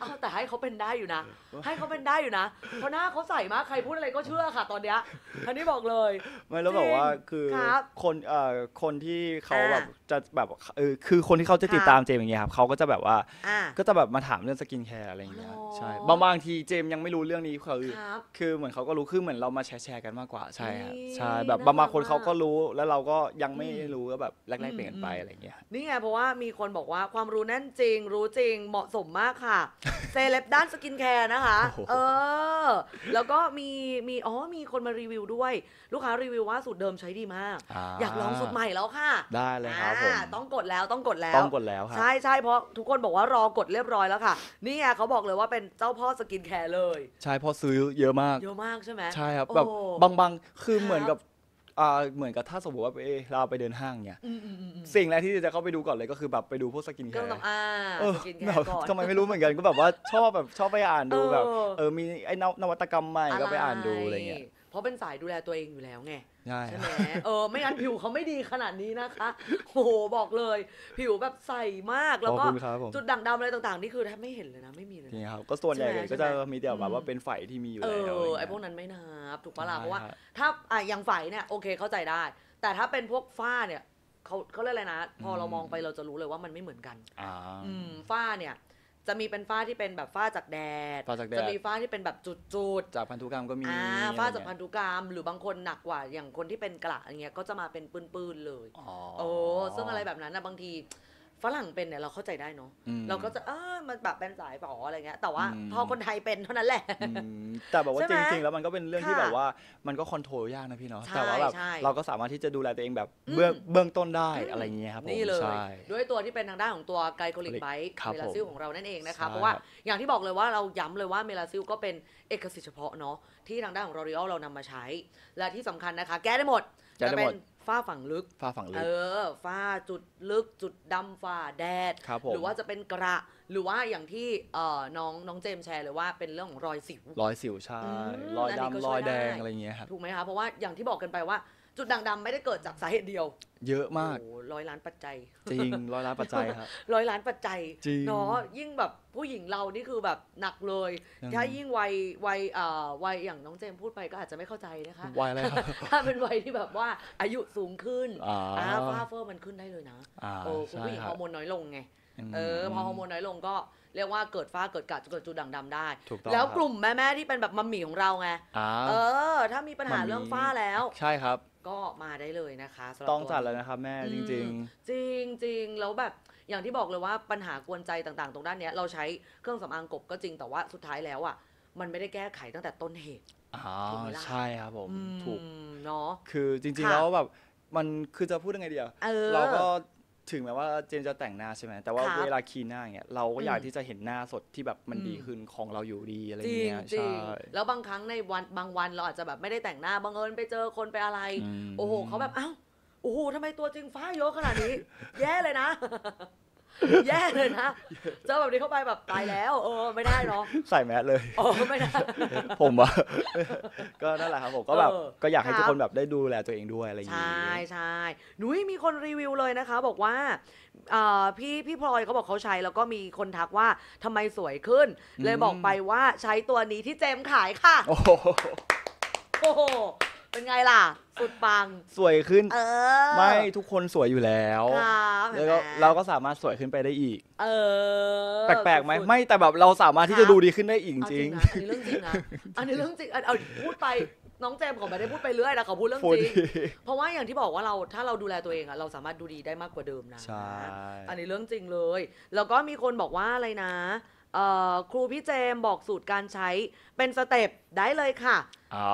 เอาแต่ให้เขาเป็นได้อยู่นะ ให้เขาเป็นได้อยู่นะ เพราะหน้าเขาใส่มากใครพูดอะไรก็เชื่อค่ะ ตอนเนี้ยอันนี้บอกเลยไม่แล้วแบอบว่าคือคคนเอ่อคนที่เขาแบบจะแบบเออคือคนที่เขาจะติดตามเจมอย่างเงี้ยครับเขาก็จะแบบว่าก็จะแบบมาถามเรื่องสกินแคร์อะไรอย่างเงี้ยใช่บางบางทีเจมยังไม่รู้เรื่องนี้คือคคือเหมือนเขาก็รู้คือเหมือนเรามาแชร์แชร์กันมากกว่าใช่ครับใช่แบบบางาคนเขาก็รู้แล้วเราก็ยังไม่รู้ก็แบบแลกๆเปลี่ยนไป อะไรเงี้ย นี่ไงเพราะว่า มีคนบอกว่าความรู้แน่นจริงรู้จริงเหมาะสมมากค่ะเซเลบด้านสกินแคร์นะคะเออแล้วก็มีมีอ๋อมีคนมารีวิวด้วย ลูกค้ารีวิวว่าสูตรเดิมใช้ดีมาก อยากลองสูตรใหม่แล้วค่ะ ได้เลยครับผมต้องกดแล้วต้องกดแล้วต้องกดแล้วคใช่ใช่เพราะทุกคนบอกว่ารอกดเรียบร้อยแล้วค่ะนี่ไงเขาบอกเลยว่าเป็นเจ้าพ่อสกินแคร์เลยใช่พอซื้อเยอะมากเยอะมากใช่ไหมใช่ครับแบบบางบางคือเหมือนกับอ่าเหมือนกับถ้าสมมติว่าไปเราไปเดินห้างเนี่ยสิ่งแรกที่จะเข้าไปดูก่อนเลยก็คือแบบไปดูพวกสกินแคเครื่องสำอางสกินแคร์ก่อนทำไมไม่รู้เหมือนกันก็แบบว่าชอบแบบชอบไปอ่านดูแบบเออมีไอ้นวัตกรรมใหม่ก็ไปอ่านดูอะไรเงี้ยเพราะเป็นสายดูแลตัวเองอยู่แล้วไง ใช่ไหมเออ ไม่งั้นผิวเขาไม่ดีขนาดนี้นะคะโอ้โห บอกเลยผิวแบบใสมาก แล้วก็ จุดด่างดำอะไรต่างๆ นี่คือแทบไม่เห็นเลยนะไม่มีเลยนี่ครับ ก็ส่วนใหญ่ก็จะมีแต่แบบว่าเป็นไยที่มีอยู่แล้วเออ ไอพวกนั้นไม่นับ ถูกปะล่ะเพราะว่า ถ้าอ่ะอย่างไยเนี่ยโอเคเข้าใจได้ แต่ถ้าเป็นพวกฝ้าเนี่ย เขาเขาเรียกอะไรนะ พอเรามองไปเราจะรู้เลยว่ามันไม่เหมือนกันอ่าฝ้าเนี่ยจะมีเป็นฝ้าที่เป็นแบบฝ้าจากแดดฝ้าจากแดด จะมีฝ้าที่เป็นแบบจุดๆ จากพันธุกรรมก็มีอ่าฝ้าจากพันธุกรรมหรือบางคนหนักกว่า อย่างคนที่เป็นกระอะไรเงี้ยก็จะมาเป็นปื้นๆ เลยอ๋อโอ้ซึ่งอะไรแบบนั้นนะบางทีฝรั่งเป็นเนี่ยเราเข้าใจได้เนาะเราก็จะเออมันแบบเป็นสายปออะไรเงี้ยแต่ว่าพอคนไทยเป็นเท่านั้นแหละแต่แบบว่าจริงๆแล้วมันก็เป็นเรื่องที่แบบว่ามันก็คอนโทรลยากนะพี่เนาะแต่ว่าแบบเราก็สามารถที่จะดูแลตัวเองแบบเบื้องเบื้องต้นได้อะไรเงี้ยครับนี่เลย ด้วยตัวที่เป็นทางด้านของตัวไกลโคลิกไบต์เมลาซิลของเรานั่นเองนะคะเพราะว่าอย่างที่บอกเลยว่าเราย้ำเลยว่าเมลาซิลก็เป็นเอกสิทธิ์เฉพาะเนาะที่ทางด้านของรอริออลเรานำมาใช้และที่สำคัญนะคะ แก้ได้หมดจะเป็นฝ้าฝังลึกฝ้าฝังลึกเออฝ้าจุดลึกจุดดำฝ้าแดดรหรือว่าจะเป็นกระ หรือว่าอย่างที่เอ่อน้องน้องเจมแชร์เลยว่าเป็นเรื่องของรอยสิว รอยสิวใช่ รอยดำรอยแดง อะไรเงี้ยครับ ถูกไหมคะ เพราะว่าอย่างที่บอกกันไปว่าจุดด่างดำไม่ได้เกิดจากสาเหตุเดียว เยอะมาก โอ้โหร้อยล้านปัจจัย จริงร้อยล้านปัจจัยครับ ร้อยล้านปัจจัยจริงเนาะยิ่งแบบผู้หญิงเรานี่คือแบบหนักเลยถ้ายิ่งวัยวัยเอ่อวัยอย่างน้องเจมส์พูดไปก็อาจจะไม่เข้าใจนะคะ วัยอะไรครับ ถ้าเป็นวัยที่แบบว่าอายุสูงขึ้นอ่าฟ้าเฟอร์มันขึ้นได้เลยนะโอ้ผู้หญิงฮอร์โมนน้อยลงไงเออพอฮอร์โมนน้อยลงก็เรียกว่าเกิดฟ้าเกิดกัดเกิดจุดด่างดำได้ถูกต้องแล้วกลุ่มแม่ๆที่เป็นแบบมัมมี่ของเราไงเออ ถ้ามีปัญหาเรื่องฟ้าแล้ว ใช่ครับก็มาได้เลยนะคะสำหรับต้องจัดแล้วนะครับแม่จริงๆจริงจริงๆแล้วแบบอย่างที่บอกเลยว่าปัญหากวนใจต่างๆ ตรงด้านเนี้ย เราใช้เครื่องสำอางกบก็จริงแต่ว่าสุดท้ายแล้วอ่ะมันไม่ได้แก้ไขตั้งแต่ต้นเหตุ อ๋อ่ใช่ครับผมถูกเนาะคือจริงๆแล้วแบบมันคือจะพูดยังไงเดียวเราก็ถึงแม้ว่าเจนจะแต่งหน้าใช่ไหมแต่ว่าเวลาคีนหน้า่าเงี้ยเราก็อยากที่จะเห็นหน้าสดที่แบบมันดีขึ้นของเราอยู่ดีอะไรอย่างเงี้ยใช่แล้วบางครั้งในวันบางวัน เราอาจจะแบบไม่ได้แต่งหน้าบังเอิญไปเจอคนไปอะไร โอ้โหเขาแบบอ้าวโอ้โหทำไมตัวจริงฟ้าเยอะขนาดนี้แย่เลยนะแย่เลยนะเจอแบบนี้เข้าไปแบบตายแล้วเออไม่ได้เนาะใส่แมสเลยโอ้ไม่ได้ผมว่าก็นั่นแหละครับผมก็แบบก็อยากให้ทุกคนแบบได้ดูแลตัวเองด้วยอะไรอย่างใงี้่ใช่หนุ่ยมีคนรีวิวเลยนะคะบอกว่าเออพี่พี่พลอยเขาบอกเขาใช้แล้วก็มีคนทักว่าทำไมสวยขึ้น เลยบอกไปว่าใช้ตัวนี้ที่เจมขายค่ะ โอ้โห เป็นไงล่ะสุดปังสวยขึ้นเออไม่ทุกคนสวยอยู่แล้วครับแล้วก็เราก็สามารถสวยขึ้นไปได้อีก เออ แปลกๆไหมไม่แต่แบบเราสามารถที่จะดูดีขึ้นได้อีกจริงอันนี้เรื่องจริงนะ อันนี้เรื่องจริงเอาพูดไปน้องเจมส์เขาไม่ได้พูดไปเรื่อยนะเขาพูดเรื่องจริง เพราะว่าอย่างที่บอกว่าเราถ้าเราดูแลตัวเองอะเราสามารถดูดีได้มากกว่าเดิมนะใช่อันนี้เรื่องจริงเลยแล้วก็มีคนบอกว่าอะไรนะครูพี่เจมบอกสูตรการใช้เป็นสเต็ปได้เลยค่ะ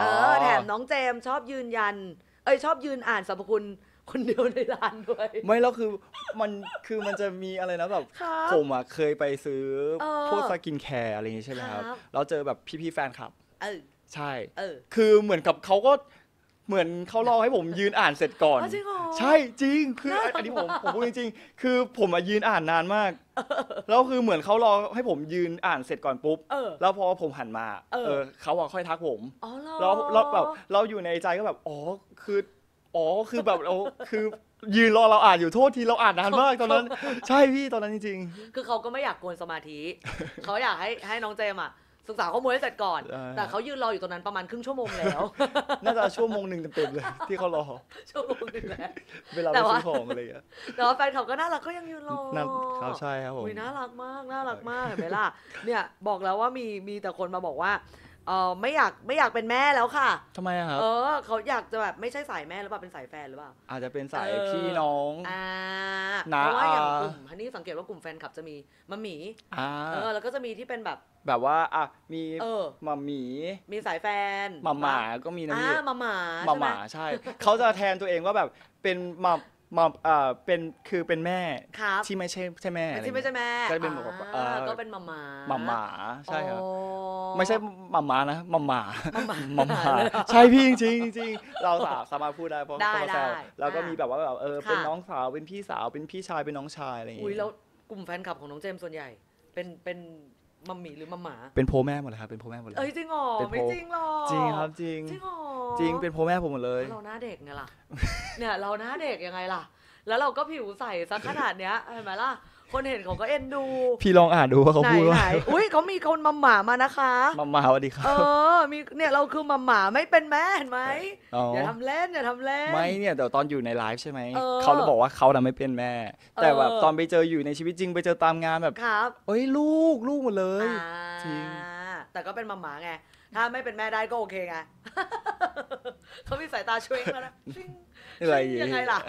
เออแถมน้องเจมชอบยืนยันเอ้ยชอบยืนอ่านสรรพคุณคนเดียวในร้านด้วย ไม่แล้วคือมันคือมันจะมีอะไรนะแบบผมอ่ะเคยไปซื้อ พวกสกินแคร์อะไรอย่างี้ใช่ไหมครับ แล้วเจอแบบพี่ๆแฟนคลับใช่คือเหมือนกับเขาก็เหมือนเขารอให้ผมยืนอ่านเสร็จก่อนจริงเหรอใช่จริง คืออันนี้ผมผมพูดจริงๆ คือผมยืนอ่านนานมาก แล้วคือเหมือนเขารอให้ผมยืนอ่านเสร็จก่อนปุ๊บ แล้วพอผมหันมา เขาอะค่อยทักผมเรเราเราแบบเราอยู่ในใจก็แบบ อ๋อคือ อ๋อคือแบบเราคือยืนรอเราอ่านอยู่โทษทีเราอ่านนานมากตอนนั้น ใช่พี่ตอนนั้นจริงๆ คือเขาก็ไม่อยากกวนสมาธิ เขาอยากให้ให้น้องเจมอ่ะศึกษาข้อมูลให้เสร็จก่อน แต่เขายืนรออยู่ตรงนั้นประมาณครึ่งชั่วโมงแล้ว น่าจะชั่วโมงหนึ่งเต็มเลย ที่เขารอ ชั่วโมงหนึงแล้วเวลาไป่ซื้อของอะไรอย่างเงี้ยแต่ว่าแฟนเขาก็น่ารักก็ยังยืนรอนั่นครับใช่ครับผมน่ารักมาก น่ารักมากเห็นไหมล่ะเนี่ยบอกแล้วว่ามีมีแต่คนมาบอกว่าเออไม่อยากไม่อยากเป็นแม่แล้วค่ะทำไมครับเออเขาอยากจะแบบไม่ใช่สายแม่หรือเปล่าเป็นสายแฟนหรือเปล่า อาจจะเป็นสายออพี่น้องอ่านะเพราะว่าอย่างกลุ่มฮันนี่สังเกตว่ากลุ่มแฟนคลับจะมีมัมหมีอ่าเออแล้วก็จะมีที่เป็นแบบ แบบว่าอ่ะมีเออัมหมี มีสายแฟนหมาหมาก็มีนะอ่าีหมาหมามหมาใช่เขาจะแทนตัวเองว่าแบบเป็นัมามอมเอ่อเป็น คือ เป็นแม่ ที่ไม่ใช่ ใช่แม่ที่ไม่ใช่แม่ก็เป็นแบบเออก็เป็นมามามามาใช่ครับ ไม่ใช่มามานะมามามามาใช่พี่จริงจริงเราสามารถพูดได้เพราะเราแวแล้วก็มีแบบว่าแบบ เออ เป็นน้องสาว เป็นพี่สาว เป็นพี่ชาย เป็นน้องชายอะไรอย่างเงี้ยอุ้ยแล้วกลุ่มแฟนคลับของน้องเจมส่วนใหญ่ เป็น เป็นมัมมี่หรือมัมหมาเป็นโพแม่หมดเลยครับเป็นโพแม่หมดเลยเอ้ยจริงเหรอไม่จริงหรอกจริงครับจริงจริงเหรอจริงเป็นโพแม่ผมหมดเลย เราหน้าเด็กเนี่ยล่ะ เนี่ยเราหน้าเด็กยังไงล่ะ แล้วเราก็ผิวใสซะขนาดเนี้ยเห็นไหมล่ะคนเห็นเขาก็เอ็นดู พี่ลองอ่านดูว่าเขาพูดว่าไหนอุ้ยเขามีคนมัมหมามานะคะมามาสวัสดีครัเออมีเนี่ยเราคือมัมหมาไม่เป็นแม่เห็นไหม อย่าทำเล่นอย่าทำเล่น ไม่เนี่ยแต่ตอนอยู่ในไลฟ์ใช่ไหม เขาเลยบอกว่าเขาทำไม่เป็นแม่ แต่แบบตอนไปเจออยู่ในชีวิตจริงไปเจอตามงานแบบครับ เอ้ยลูกลูกหมดเลย จริง แต่ก็เป็นมัมหมาไง ถ้าไม่เป็นแม่ได้ก็โอเคไงเขามีสายตาช่วยแล้วอะไรยังไงล่ะ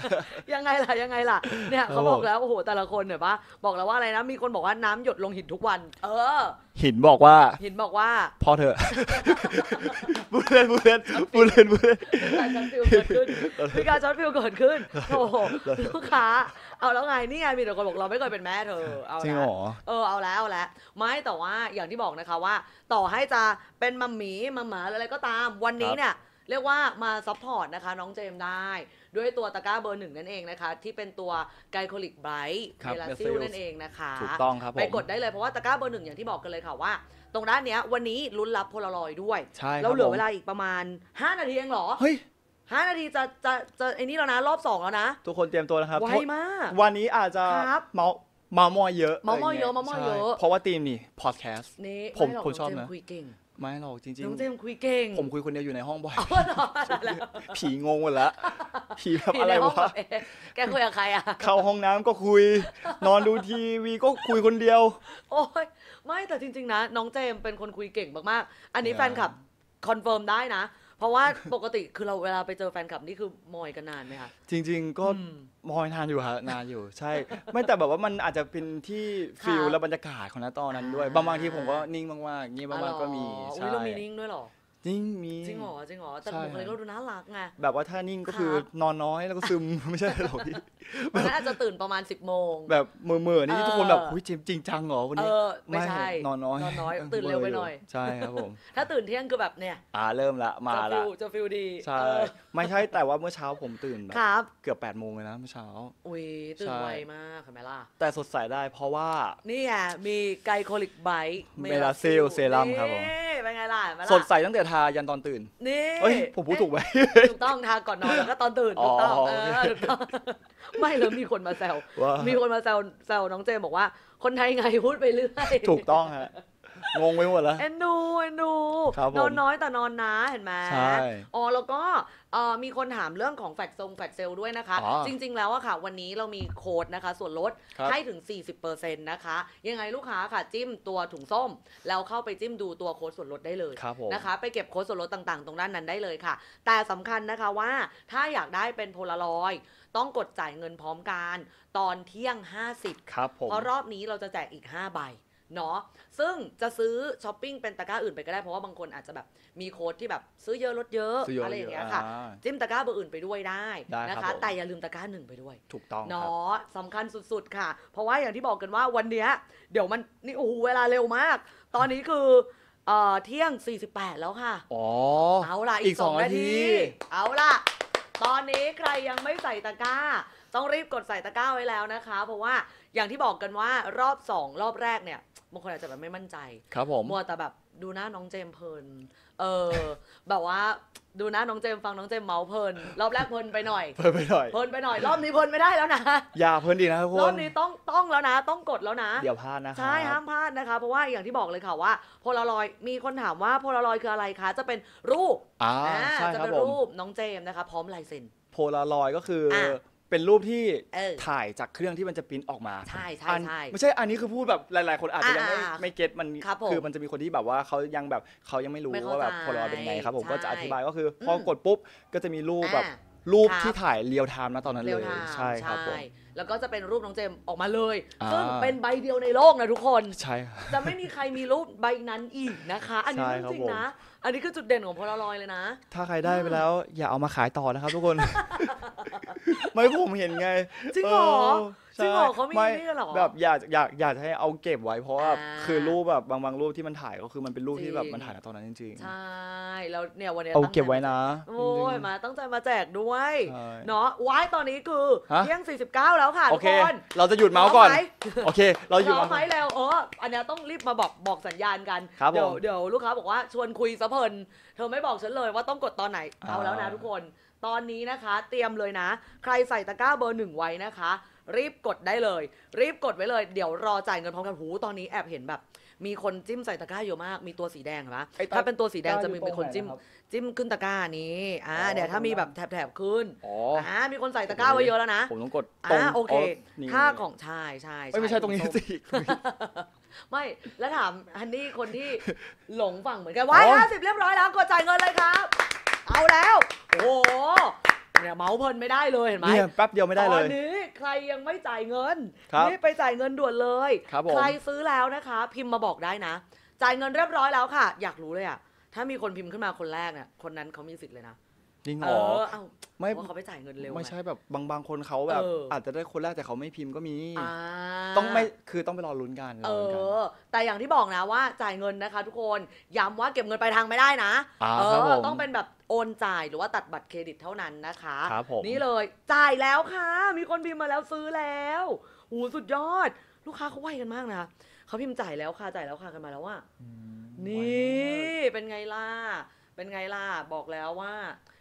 ยังไงล่ะ ยังไงล่ะ เนี่ยเขาบอกแล้วโอ้โห แต่ละคนเนี่ยปะบอกแล้วว่าอะไรนะ มีคนบอกว่าน้ำหยดลงหินทุกวัน เออ หินบอกว่า หินบอกว่าพอเถอะบูเลนบูเลนบูเลนบูเลนการช็อตฟิเกิดขึ้นการช็อตฟิลเกิดขึ้นโอ้โหลูกค้า เอาแล้วไงนี่ไงมีแต่คนบอกเราไม่เคยเป็นแม่เธอ เอาจริงหรอเออเอาแล้วเอาแล้วไม่แต่ว่าอย่างที่บอกนะคะว่า ต่อให้จะเป็นมัมหมีมัมหมาอะไรก็ตามวันนี้เนี่ย เรียกว่ามาซัพพอร์ตนะคะ น้องเจมได้ด้วยตัวตะกร้าเบอร์หนึ่งนั่นเองนะคะที่เป็นตัวไกลโคลิกไบรท์เมลาซิลนั่นเองนะคะถูกต้องครับไปกดได้เลย เพราะว่าตะกร้าเบอร์หนึ่งอย่างที่บอกกันเลยค่ะว่า ตรงด้านเนี้ยวันนี้ ลุ้นรับโพลารอยด้วยใช่เราเหลือเวลาอีกประมาณ 5 นาทีเองเหรอห้านาทีจะ จะจะไอ้นี่แล้วนะรอบสองแล้วนะทุกคนเตรียมตัวนะครับไวมากวันนี้อาจจะเมาเมามอยเยอะเมามอยเยอะเมามอยเยอะเพราะว่าทีมนี่พอดแคสต์นี่ผมผมชอบนะคุยเก่งไม่หรอกจริงๆ น้องเจมส์คุยเก่ง ผมคุยคนเดียวอยู่ในห้องบ่อยอลผีงงหมดละ ผีแบบอะไรวะแกคุยกับใครอ่ะ เข้าห้องน้ำก็คุย นอนดูทีวีก็คุยคนเดียว โอ้ยไม่แต่จริงๆนะ น้องเจมส์เป็นคนคุยเก่งมากๆ อันนี้แฟนคลับคอนเฟิร์มได้นะเพราะว่าปกติคือเราเวลาไปเจอแฟนคลับนี่คือ มอยกันนานไหมคะจริง ๆ ก็มอยนานอยู่ค่ะ นานอยู่ ใช่ ไม่แต่แบบว่ามันอาจจะเป็นที่ฟิลและบรรยากาศของัตอนนั้นด้วยบางบางทีผมก็นิ่งมากๆเงียบมากๆก็มีอ๋อใช่เรามีนิ่งด้วยหรอจริงมีจริงเหรอจริงเหรอแต่บมคลิก็ดูน่ารักไงแบบว่าถ้านิ่งก็คือนอนน้อยแล้วก็ซึมไม่ใช่หรอกพี่วันนั้นอาจจะตื่นประมาณ 10บโมงแบบเมื่อเมื่อนี่ทุกคนแบบเฮ้ยจริงจังเหรอวันนี้ไม่ใช่ นอนน้อยนอนน้อยตื่นเร็วไปหน่อย ใช่ครับผม ถ้าตื่นเที่ยงคือแบบเนี่ยอ่าเริ่มละมาละจะฟิลดีใช่ไม่ใช่แต่ว่าเมื่อเช้าผมตื่นแบบเกือบ8ปดโมงเลยนะเมื่อเช้าอุ้ยตื่นไวมากเห็นไหมล่ะแต่สดใสได้เพราะว่านี่ไงมีไกลโคลิกไบต์เมลาเซลเซรั่มครับผมเป็นไงล่ะสดใสตั้งแต่ทายันตอนตื่น นี่เฮ้ยผมพูดถูกไหม ถูกต้องทาก่อนนอนแล้วก็ตอนตื่นถูกต้องเออถูกต้อง ไม่เลยมีคนมาแซว มีคนมาแซว แซวน้องเจมบอกว่า คนไทยไงพูดไปเรื่อย ถูกต้องฮะงงไปหมดแล้วเอ็นดู เอ็นดู นอนน้อยแต่นอนนะเห็นไหมใช่อ๋อแล้วก็มีคนถามเรื่องของแฟกซงแฟกเซลด้วยนะคะ จริง ๆแล้วอะค่ะวันนี้เรามีโค้ดนะคะส่วนลดให้ถึง 40%นะคะ ยังไงลูกค้าค่ะจิ้มตัวถุงส้มแล้วเข้าไปจิ้มดูตัวโค้ดส่วนลดได้เลยครับผมนะคะไปเก็บโค้ดส่วนลดต่างๆ ตรงด้านนั้นได้เลยค่ะ แต่สำคัญนะคะว่าถ้าอยากได้เป็นโพลารอยด์ต้องกดจ่ายเงินพร้อมกันตอนเที่ยง 50ครับผมเพราะรอบนี้เราจะแจกอีก 5 ใบเนาะซึ่งจะซื้อช้อปปิ้งเป็นตะกร้าอื่นไปก็ได้ เพราะว่าบางคนอาจจะแบบมีโค้ดที่แบบซื้อเยอะลดเยอะออะไรอย่างเงี้ยค่ะจิ้มตะกร้าเบอร์อื่นไปด้วยได้ไดนะคคะ แต่อย่าลืมตะกร้าหนึ่งไปด้วยถูกต้องเนาะสำคัญสุดๆ ค่ะ เพราะว่าอย่างที่บอกกันว่าวันเนี้ยเดี๋ยวมันนี่โอ้โหเวลาเร็วมาก ตอนนี้คือเอ่อเที่ยง 48 แล้วค่ะอ๋อเอาล่ะอีกสอง2นาทีทีเอาล่ะตอนนี้ใครยังไม่ใส่ตะกร้าต้องรีบกดใส่ตะกร้าไว้แล้วนะคะ เพราะว่าอย่างที่บอกกันว่ารอบ2รอบแรกเนี่ยบางคนอาจจะแบบไม่มั่นใจ ครับผมมัวแต่แบบดูหน้าน้องเจมเพลิน เออ แบบว่าดูหน้าน้องเจมฟังน้องเจมเมาเพลินรอบแรกเพลินไปหน่อย เพลินไปหน่อย เพลินไปหน่อย รอบนี้เพลินไม่ได้แล้วนะ อย่าเพลินดีนะทุกคนรอบนี้ต้องต้องแล้วนะ ต้องกดแล้วนะ เดี๋ยวพลาดนะคะใช่ห้ามพลาดนะคะ เพราะว่าอย่างที่บอกเลยค่ะว่าโพลารอย มีคนถามว่า โพลารอยคืออะไรคะจะเป็นรูปอ่าใช่ครับผมจะเป็นรูปน้องเจมนะคะพร้อมลายเซ็น โพลารอยก็คืออเป็นรูปที่ถ่ายจากเครื่องที่มันจะพิมพ์ออกมาใช่ใช่ใช่ไม่ใช่อันนี้คือพูดแบบหลายๆคนอาจจะยังไม่ไม่เก็ตมัน คือมันจะมีคนที่แบบว่าเขายังแบบเขายังไม่รู้ว่าแบบพลรอยเป็นไงครับผมก็จะอธิบายก็คือพอกดปุ๊บก็จะมีรูปแบบรูปที่ถ่ายเรียลไทม์นะตอนนั้นเลยใช่ครับผมแล้วก็จะเป็นรูปน้องเจม ออกมาเลย ซึ่งเป็นใบเดียวในโลกนะทุกคน ใช่จะไม่มีใครมีรูปใบนั้นอีกนะคะ อันนี้จริงนะ อันนี้คือจุดเด่นของพลารอยเลยนะ ถ้าใครได้ไปแล้ว อย่าเอามาขายต่อนะครับทุกคน ไม่ผมเห็นไง จริงเหรอจริงเหรอเขามีนี่ด้เหรอแบบอยากอยากอยากให้เอาเก็บไว้ เพราะว่าคือรูปแบบบางบางรูปที่มันถ่ายก็คือมันเป็นรูปที่แบบมันถ่ายตอนนั้นจริงๆใช่แล้วเนี่ยวันนี้เอาเก็บไว้นะโอ้ยมาตั้งใจมาแจกด้วยเนาะว้ายตอนนี้คือเที่ยง49 แล้วค่ะทุกคนเราจะหยุดเมาส์ก่อน โอเคเราหยุดเมาส์ไหมแล้วเอออันนี้ต้องรีบมาบอกบอกสัญญาณกันเดี๋ยวเดี๋ยวลูกค้าบอกว่าชวนคุยสะเพินเธอไม่บอกฉันเลยว่าต้องกดตอนไหนเอาแล้วนะทุกคน ตอนนี้นะคะ เตรียมเลยนะ ใครใส่ตะกร้าเบอร์หนึ่งไว้นะคะรีบกดได้เลย รีบกดไว้เลย เดี๋ยวรอจ่ายเงินพร้อมกันหูตอนนี้แอบเห็นแบบ มีคนจิ้มใส่ตะกร้าเยอะมากมีตัวสีแดงเห็นปะอถ้าเป็นตัวสีแดงจะมีเป็นคนจิ้มจิ้มขึ้นตะกร้านี้อ่าเดี๋ยวถ้ามีแบบแถบๆขึ้นอ๋ออ่ามีคนใส่ตะกร้าไว้เยอะแล้วนะผมต้องกดตอ่างโอเคถ้าของชายชายไม่ใช่ตรงนี้สิไม่แล้วถามฮันนี่คนที่หลงฝั่งเหมือนกันไว้ห้าสิบเรียบร้อยแล้วกดจ่ายเงินเลยครับ เอาแล้วโอ้เนี่ยเมาเพลินไม่ได้เลยเห็นไหมแป๊บเดียวไม่ได้เลยตอนนี้ใครยังไม่จ่ายเงินรีบไปจ่ายเงินด่วนเลยใครซื้อแล้วนะคะ พิมพ์มาบอกได้นะจ่ายเงินเรียบร้อยแล้วค่ะ อยากรู้เลยอ่ะถ้ามีคนพิมพ์ขึ้นมาคนแรกเนี่ยคนนั้นเขามีสิทธิ์เลยนะจริงเหรอออไม่าเขาไปจ่ายเงินเร็วไม่ใช่แบบบางบางคนเขาแบบอออาจจะได้คนแรกแต่เขาไม่พิมพ์ก็มีต้องไม่คือต้องไปรอลุ้นกันรเออล้แต่อย่างที่บอกนะว่าจ่ายเงินนะคะ ทุกคนย้ำว่าเก็บเงินไปทางไม่ได้นะเออต้องเป็นแบบโอนจ่ายหรือว่าตัดบัตรเครดิตเท่านั้นนะคะครับผมนี่เลย จ่ายแล้วค่ะ มีคนพิมพ์มาแล้วซื้อแล้วโอ้หสุดยอด ลูกค้าเขาไหวกันมากนะเขาพิมพ์จ่ายแล้วค่ะจ่ายแล้วค่ะกันมาแล้วว่านี่เป็นไงล่ะเป็นไงล่ะ บอกแล้วว่า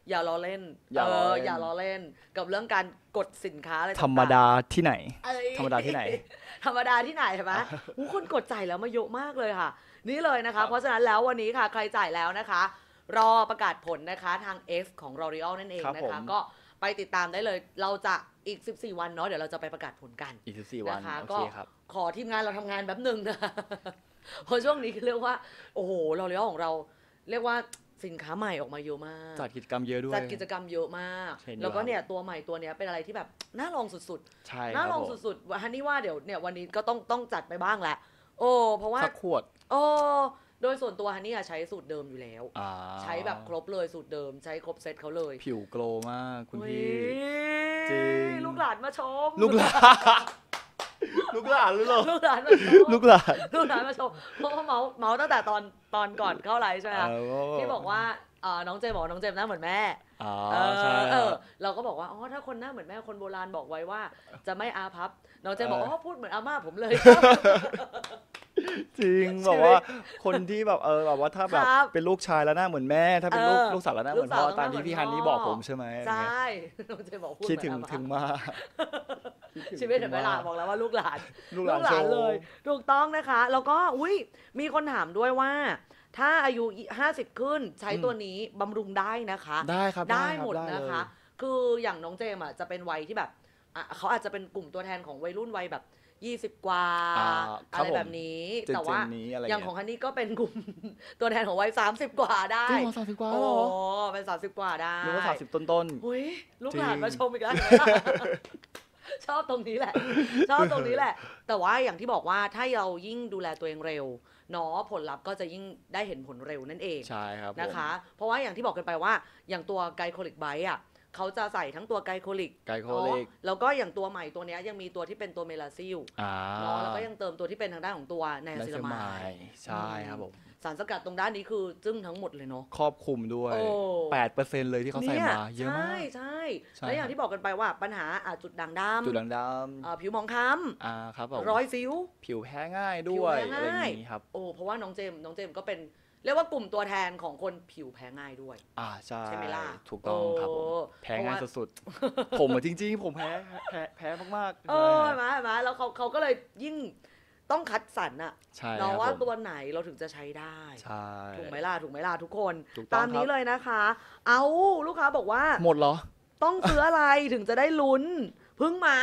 อย่าล้อเล่นอย่าล้อเล่นอย่าลอเล่นกับเรื่องการกดสินค้าอะไรธรรมดาที่ไหน ธรรมดาที่ไหน ธรรมดาที่ไหนใช่ไหมคนกดใจแล้วมาเยอะมากเลยค่ะ นี่เลยนะคะ เพราะฉะนั้นแล้ววันนี้ค่ะ ใครจ่ายแล้วนะคะ รอประกาศผลนะคะทาง F ของ l o r e อ l นั่นเองนะคะก็ไปติดตามได้เลย เราจะอีก 14 วันเนาะเดี๋ยวเราจะไปประกาศผลกันอีกสิบสี่วันนะคะก็ขอทีมงานเราทำงานแป๊บหนึ่งนะเพราะช่วงนี้เรียกว่าโอ้โหเราเรียกของเรา เรียกว่าสินค้าใหม่ออกมาเยอะมาก จัดกิจกรรมเยอะด้วย จัดกิจกรรมเยอะมาก แล้วก็เนี่ยตัวใหม่ตัวเนี้ยเป็นอะไรที่แบบน่าลองสุดๆใช่น่าลองสุดๆฮันนี่ว่าเดี๋ยวเนี่ยวันนี้ก็ต้องต้องจัดไปบ้างแหละโอ้เพราะว่าขวดโอ้โดยส่วนตัวฮันนี่ใช้สูตรเดิมอยู่แล้วใช้แบบครบเลยสูตรเดิม ใช้ครบเซตเขาเลย ผิวโกลมากคุณพี่ จริง ลูกหลานมาชมลูกหลานลูกหลานรเปล่าลูกหลานมาโชว์ลูกหลานลูกหลานมาโชว์เพราะว่าเมาเมาตั้งแต่ตอนตอนก่อนเข้าไลฟ์ใช่ไหมคะที่บอกว่าน้องเจมบอกน้องเจมหน้าเหมือนแม่เออ เราก็บอกว่าอ๋อถ้าคนหน้าเหมือนแม่คนโบราณบอกไว้ว่าจะไม่อาพับน้องเจมบอกอ๋อพูดเหมือนอาม่าผมเลยจริงแบบว่าคนที่แบบเออแบบว่าถ้าแบบ เป็นลูกชายแล้วหน้าเหมือนแม่ถ้าเป็นลูกลูกสาวแล้วหน้าเหมือนพ่อตามที่พี่ฮันนี่บอกผม ใช่ไหมใช่เจะบอกพูดคิดถึงถึงมาชีวิตเด็นเวลาบอกแล้วว่าลูกหลาน ลูกหลานเลยถูกต้องนะคะ แล้วก็อุ้ยมีคนถามด้วยว่า ถ้าอายุ 50ขึ้นใช้ตัวนี้บำรุงได้นะคะได้ครับได้หมดนะคะ คืออย่างน้องเจมอ่ะจะเป็นวัยที่แบบเขาอาจจะเป็นกลุ่มตัวแทนของวัยรุ่นวัยแบบี่สิ่กว่าอะบไรแบบนี้ แต่ว่า อย่างของฮันนี่ก็เป็นกลุ่มตัวแทนของวัยสสามิบกว่าได้จริงเสามสิบกว่าโอ้เป็นสามสิบกว่าได้รือว่าสามสิบต้นต้นอุยลูกหลานมาชมอีกแล้ว ชอบตรงนี้แหละ ชอบตรงนี้แหละ แต่ว่าอย่างที่บอกว่าถ้าเรายิ่งดูแลตัวเองเร็วเนาะผลลัพธ์ก็จะยิ่งได้เห็นผลเร็วนั่นเองใช่ครับนะคะ เพราะว่าอย่างที่บอกกันไปว่า อย่างตัวไกลโคลิกไบต์อ่ะเขาจะใส่ทั้งตัวไกโคลิกไกโคลิกแล้วก็อย่างตัวใหม่ตัวนี้ยังมีตัวที่เป็นตัวเมลาซิลอ่าแล้วก็ยังเติมตัวที่เป็นทางด้านของตัวไนอซิลามาไมาย์ใช่ครับผม สารสกัดตรงด้านนี้คือจึ้งทั้งหมดเลยเนาะครอบคุมด้วยเปอร์เซ็นเลยที่เขาใส่มา เยอะมากใช่ใช่และอย่างที่บอกกันไปว่า ปัญหาจุดด่างดำจุดด่างดำผิวมองคๆอ่าครับผมรอยซิวผิวแพ้ง่ายด้วยผิวแพ้อะไรอง่ายย่างนี้ครับโอ้เพราะว่าน้องเจมส์น้องเจมส์ก็เป็นเรียกว่ากลุ่มตัวแทนของคนผิวแพ้ง่ายด้วยอ่าใช่ใช่ไหมล่ะถูกต้องครับผมแพ้ง่ายสุดๆ ผมอะจริงๆผมแพ้แพ้แพ้มากๆ เออมาหมาไหมแล้วเขาเขาก็เลยยิ่ง ต้องคัดสรรอะใช่เนาะรว่าตัวไหนเราถึงจะใช้ได้ ใช่ถูกไหมล่ะถูกไหมล่ะทุกคนกตามนี้เลยนะคะ เอาลูกค้าบอกว่า หมดเหรอ ต้องซื้ออะไรถึงจะได้ลุ้น พึ่งมา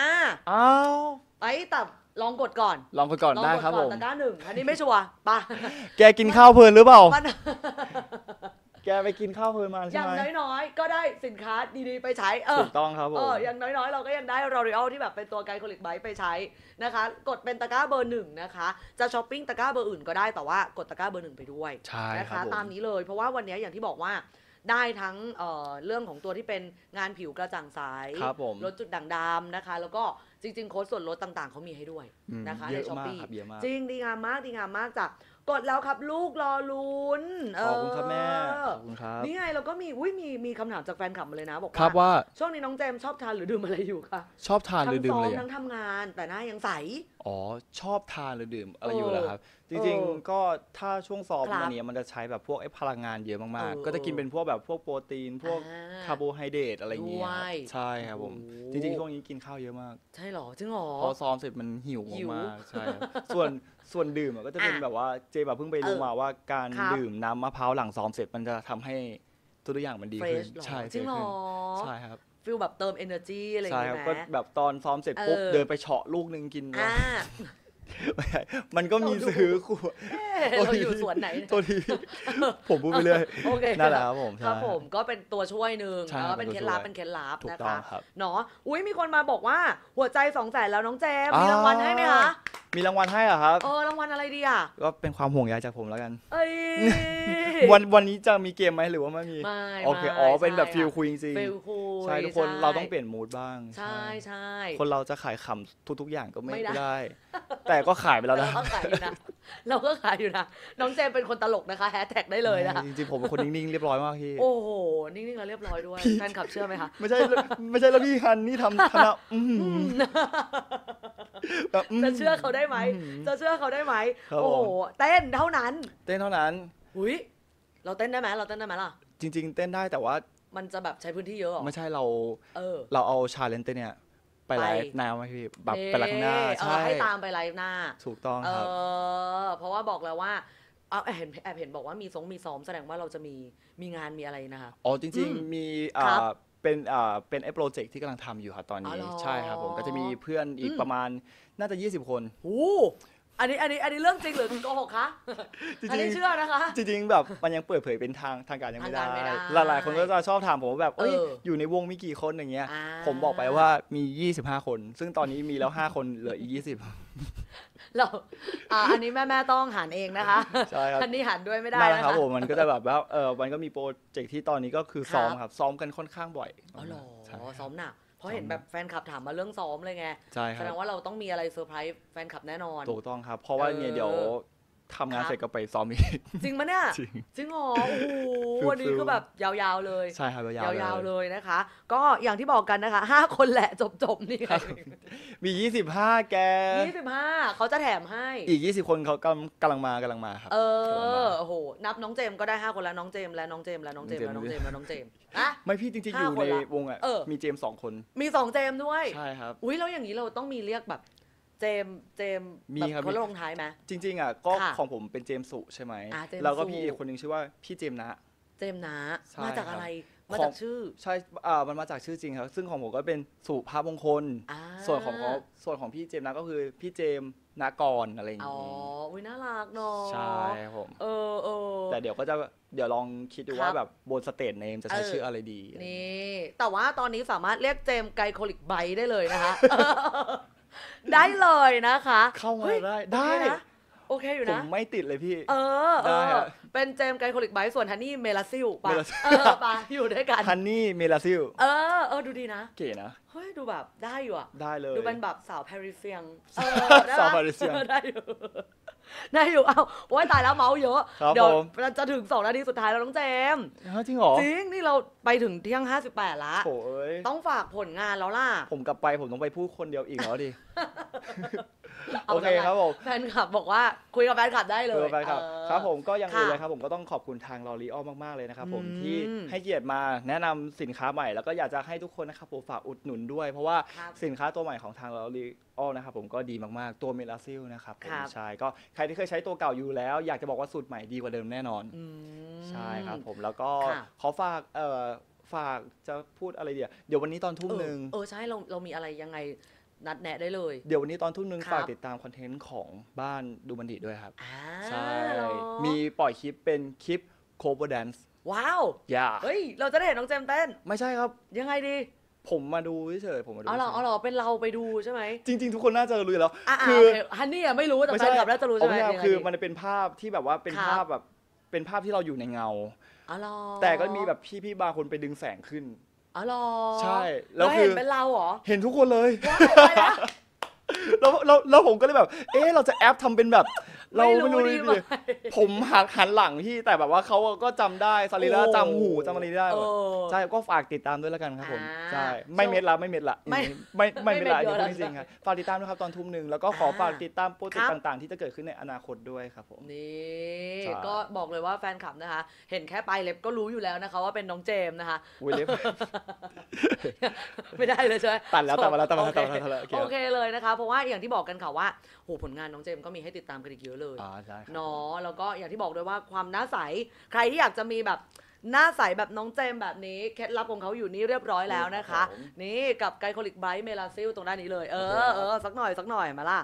เอาไอ้แต่ลองกด ก่อน ลองกดก่อนได้ครับผมตะก้าหนึ่งอันนี้ไม่ชัวร์ไปะแกกินข้าวเพลินหรือเปล่า แกไปกินข้าวเพลินมาใช่ไหมย่างน้อยๆ ก็ได้สินค้าดีๆไปใช้เออถูกต้องครับผเอมออย่างน้อยๆเราก็ยังได้รอริโอที่แบบเป็นตัวไกด์คลิกไบไปใช้นะคะ กดเป็นตะกร้าเบอร์หนึ่งนะคะ จะช้อปปิ้งตะกร้าเบอร์อื่นก็ได้แต่ว่ากดตะกร้าเบอร์หนึ่งไปด้วยใช่นะครัคบผมตามนี้เลย เพราะว่าวันนี้อย่างที่บอกว่าได้ทั้ง เออเรื่องของตัวที่เป็นงานผิวกระจ่างใสครับผมลดจุดด่างดำนะคะ แล้วก็จริงๆ โค้ดส่วนลดต่างๆ เขามีให้ด้วยนะคะเยในอะช้อปมากปี้จริงดีงามมากดีงามมากจาก กดแล้วครับลูกรอลุ้นขอบคุณครับ แม่ ขอบคุณครับ นี่ไงเราก็มี อุ้ยมีมีคำถามจากแฟนคลับมาเลยนะบอกว่าวาช่วงนี้น้องเจมชอบทานหรือดื่มอะไรอยู่คะ ชอบทานหรือดื่มอะไรอทั้งทำงานแต่หน้ายังใส อ๋อชอบทานหรือดื่มอะไรอยู่เหรอครับจริงๆ ก็ถ้าช่วงซ้อมคับเนี่ยมันจะใช้แบบพวกไอ้พลังงานเยอะมากๆ ก็จะกินเป็นพวกแบบพวกโปรตีน พวกคาร์โบไฮเดรตอะไรอย่างเงี้ยใช่ครับผมจริงๆช่วงนี้กินข้าวเยอะมาก ใช่หรอจริงหรอพอซ้อมเสร็จมันหิวมากใช่ส่วนส่วนดื่มก็จะเป็นแบบว่าเจแบบเพิ่งไปรู้มาว่าการดื่มน้ำมะพร้าวหลังซ้อมเสร็จมันจะทำให้ทุกอย่างมันดีขึ้นใช่จริงหรอใช่ครับฟิลแบบเติมนอร์จีอะไรอย่างเงี้รับก็ไแบบตอนซ้อมเสร็จปุ๊บเดินไปเฉาะลูกนึงกินเลยอ่ามันก็มีซื้อขวดเราอยู่ส่วนไหนตัวที่ผมพูดไปเรื่อยนั่นแหละครับผมครับผมก็เป็นตัวช่วยหนึ่งเนาะเป็นเคล็ดลับเป็นเคล็ดลับนะคะ เนาะ อุ้ยมีคนมาบอกว่าหัวใจสองแสนแล้วน้องเจมมีรางวัลให้ไหมคะมีรางวัลให้เหรอครับ เออรางวัลอะไรดีอ่ะก็เป็นความห่วงใยจากผมแล้วกัน เอ้ยวันวันนี้จะมีเกมไหมหรือว่าไม่มีไม่โอเคอ๋อเป็นแบบฟิลคุยจริงฟิลคุยใช่ ทุกคนเราต้องเปลี่ยนมูดบ้าง ใช่ใช่ คนเราจะขายขำทุกๆอย่างก็ไม่ได้ แต่ก็ขายไปแล้วนะ เราก็ขายอยู่นะเราก็ขายอยู่นะน้องเจมเป็นคนตลกนะคะแฮชแท็กได้เลยนะ จริงๆ ผมเป็นคนนิ่งๆ เรียบร้อยมากพี่โอ้โหนิ่งๆแล้วเรียบร้อยด้วยแฟนขับเชื่อไหมคะไม่ใช่ไม่ใช่แล้วพี่ฮันนี่ทำคณะจะเชื่อเขาได้ไหม จะเชื่อเขาได้ไหม โอ้โห เต้นเท่านั้น เต้นเท่านั้น อุ้ย เราเต้นได้ไหม เราเต้นได้ไหมล่ะ จริงๆเต้นได้แต่ว่า มันจะแบบใช้พื้นที่เยอะหรอ ไม่ใช่เรา เราเอาชาเลนจ์เต้นเนี่ยไปไลฟ์หน้าไหมพี่แบบไปไลฟ์งหน้า ใช่ให้ตามไปไลฟ์หน้า ถูกต้องครับเออ เพราะว่าบอกแล้วว่าเอาเห็นแอบเห็นบอกว่ามีสงมีซ้อมแสดงว่าเราจะมี มีงานมีอะไรนะคะ อ๋อจริงๆมีอ่าเป็นอ่อเป็นไอ้โปรเจกต์ที่กำลังทำอยู่ค่ะตอนนี้ใช่ครับผมก็จะมีเพื่อนอีกประมาณน่าจะ 20 คนโอ้อันนี้อันนี้อันนี้เรื่องจริงหรือโกหกคะจริงอันนี้เชื่อนะคะ จริงๆแบบมันยังเปิดเผยเป็นทางทางการยังไม่ได้าหลายๆคนก็จะชอบถามผมว่าแบบเอ้ยออยู่ในวงมีกี่คนอย่างเงี้ย ผมบอกไปว่ามี 25 คน ซึ่งตอนนี้มีแล้ว 5 คนเหลืออีก 20เราอันนี้แม่แม่ต้องหารเองนะคะ ใช่ครับ อันนี้หารด้วยไม่ได้นะครับผมมันก็จะแบบว่าเออมันก็มีโปรเจกต์ที่ตอนนี้ก็คือซ้อมครับซ้อมกันค่อนข้างบ่อย อ๋อเหรอซ้อมหนักเพราะเห็นแบบแฟนคลับถามมาเรื่องซ้อมเลยไง ใช่ครับแสดงว่าเราต้องมีอะไรเซอร์ไพรส์แฟนคลับแน่นอน ถูกต้องครับเพราะว่าเนี่ยเดี๋ยวทำงานเสร็จก็ไปซ้อมอีกจริงมะเนี่ย จริงจริงเหรอโอ้โหวันนี้ก็แบบยาวๆเลยใช่ครับยาวๆเลยนะคะ ก็อย่างที่บอกกันนะคะห้าคนแหละจบๆนี่ค่ะมี้าแกยี่สิบห้าเขาจะแถมให้ อีกยี่สิบคนเขากำกำลังมากำลังมาครับเออโอ้โห นับน้องเจมก็ได้ห้าคนแล้วน้องเจมและน้องเจมและน้องเจมและน้องเจมและน้องเจมอะไม่พี่จริงๆ อยู่ในวงอะมีเจมสองคนมีสองเจมด้วยใช่ครับอุ้ยแล้วอย่างนี้เราต้องมีเรียกแบบเจมเจม์มีครับเขาลงท้ายไหมจริงๆ อ่ะ ก็ของผมเป็นเจมสุใช่ไหมแล้วก็พี่อีกคนนึงชื่อว่าพี่เจมนะเจมนะมาจากอะไร มาจากชื่อใช่อ่ามันมาจากชื่อจริงครับ ซึ่งของผมก็เป็นสุภาพมงคล ส่วนของเขาส่วนของพี่เจมนะก็คือพี่เจมนากรอะไรอย่างนี้อุ้ยน่ารักเนาะใช่ครับผมเออเออ แต่เดี๋ยวก็จะเดี๋ยวลองคิดดูว่าบแบบบนสเตทเนมจะใช้ชื่ออะไรดีนี่ แต่ว่าตอนนี้สามารถเรียกเจม์ไกโคลิกไบได้เลยนะคะได้เลยนะคะเข้ามาได้ได้ โอเคอยู่นะผมไม่ติดเลยพี่ เออเออเป็นเจมไกโคลิกไบส่วนฮันนี่เมลาซิลปะเออปะอยู่ด้วยกันฮันนี่เมลาซิลเออเออดูดีนะเก๋นะเฮ้ย ดูแบบได้อยู่อะได้เลยดูเป็นแบบสาวแพริเซียงสาวแพริเซียงได้อยู่นายอยู่ เอาโอ้ยตายแล้วเมาเยอะ เดี๋ยวเราจะถึงสองนาทีสุดท้ายแล้วน้องเจมส์จริงเหรอ จริง นี่เราไปถึงเที่ยงห้ละโบแปอ้ย ต้องฝากผลงานแล้วล่ะ ผมกลับไปผมต้องไปพูดคนเดียวอีกแล้วดิโอเคครับผม แฟนคลับบอกว่าคุยกับแฟนคลับได้เลยคุยกับแฟนคลับครับผมก็ยังอู่นเลยครับผมก็ต้องขอบคุณทางลอรีออมากๆ เลยนะครับผมที่ให้เกียรติมาแนะนำสินค้าใหม่แล้วก็อยากจะให้ทุกคนนะครับผมฝากอุดหนุนด้วย เพราะว่าสินค้าตัวใหม่ของทางลอรีออนะครับผมก็ดีมาก ๆตัวเมลาซิลนะครับผมใช่ก็ใครที่เคยใช้ตัวเก่าอยู่แล้ว อยากจะบอกว่าสูตรใหม่ดีกว่าเดิมแน่นอนใช่ครับผมแล้วก็ขอฝากฝากจะพูดอะไรเดี๋ยวเดี๋ยววันนี้ตอนทุ่มหนึ่งเออใช่เราเรามีอะไรยังไงนัดแนะได้เลย เดี๋ยววันนี้ตอนทุ่มนึงฝากติดตามคอนเทนต์ของบ้านดูบันดิตด้วยครับใช่มีปล่อยคลิปเป็นคลิปโคเวอร์แดนซ์ว้าวอย่าเฮ้ยเราจะได้เห็นน้องเจม์เต้นไม่ใช่ครับ ยังไงดี ผมมาดูเฉยผมมาดูเอาเหรอเอาเหรอเป็นเราไปดูใช่ไหมจริงๆทุกคนน่าจะรู้อยู่แล้วคือฮันนี่อะไม่รู้ แต่แฟนคลับน่าจะรู้ใช่ไหมครคือมันเป็นภาพที่แบบว่าเป็นภาพแบบเป็นภาพที่เราอยู่ในเงาอ๋อแต่ก็มีแบบพี่พี่บางคนไปดึงแสงขึ้นอ๋อหรอใช่ แล้วคือเห็นเป็นเราเหรอ เห็นทุกคนเลยแล้วแล้วผมก็เลยแบบ เอ๊ะ เราจะแอปทำเป็นแบบเราไม่รู้ดีผมหักหันหลังพี่แต่แบบว่าเขาก็จำได้ซาลิล่าจำหูจำอะไรได้ใช่ก็ฝากติดตามด้วยแล้วกันครับผม ใช่ ไม่เม็ดละ ไม่เม็ดละ ไม่ไม่ไม่เม็ดละจริงงครับฝากติดตามด้วยครับตอนทุ่มหนึ่งแล้วก็ขอฝากติดตามโปรเจกต์ต่างๆ ที่จะเกิดขึ้นในอนาคตด้วยครับผมนี่ก็บอกเลยว่าแฟนคลับนะคะ เห็นแค่ปลายเล็บก็รู้อยู่แล้วนะคะ ว่าเป็นน้องเจมนะคะอุ้ยเล็บไม่ได้เลยใช่ไหมตัดแล้วตัดมาแล้วตัดมาแล้วตัดมาแล้วโอเคเลยนะคะเพราะว่าอย่างที่บอกกันค่ะว่าโหผลงานน้องเจมก็มีให้ติดตามกันอีกเยอะเลยเนาะแล้วก็อย่างที่บอกด้วยว่าความหน้าใส ใครที่อยากจะมีแบบ หน้าใสแบบน้องเจมแบบนี้เคล็ดลับของเขาอยู่นี่เรียบร้อยแล้วนะคะ นี่กับไกโคลิกไบรท์เมลาซิลตรงด้านนี้เลย เออเออสักหน่อยสักหน่อยมาล่ะ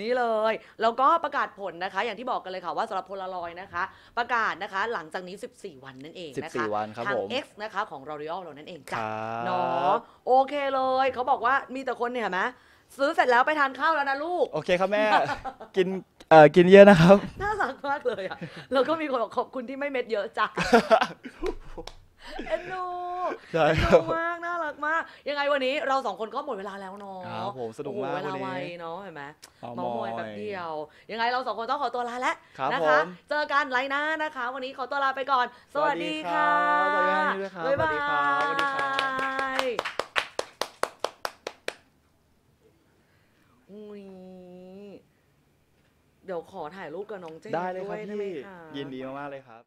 นี่เลยแล้วก็ประกาศผลนะคะ อย่างที่บอกกันเลยค่ะว่าสำหรับโพลารอยนะคะ ประกาศนะคะหลังจากนี้ 14 วันนั่นเองนะคะ14วันครับทางผม X นะคะของรอ r e a l เรานั่นเองจ้ะเนาะโอเคเลยเขาบอกว่ามีแต่คนเนี่ยเห็นไหมซื้อเสร็จแล้วไปทานข้าวแล้วนะลูก โอเค ครับแม่ กินเออกินเยอะนะครับ น่ารักมากเลยอ่ะแล้วก็มีคนบอกขอบคุณที่ไม่เม็ดเยอะจ้ะเอ็นดูใ่เอ็นรัดูมากน่ารักมาก ยังไงวันนี้เราสองคนก็หมดเวลาแล้วเนาะครับผมสนุกมากเลยเวลาไวเนาะเห็นไหมมมงมอยแบบเดียว ยังไงเราสองคนต้องขอตัวลาแล้วนะคะเจอกันไลน์หน้านะคะ วันนี้ขอตัวลาไปก่อน สวัสดีค่ะสวัสดีค่ะบ๊ายสวัสดีค่ะสวัสดีค่ะบายอุ้ยเดี๋ยวขอถ่ายรูปกับน้องเจนได้เลยคด้รัวบได้ไหมพี่ะยินดีมากๆเลยครับ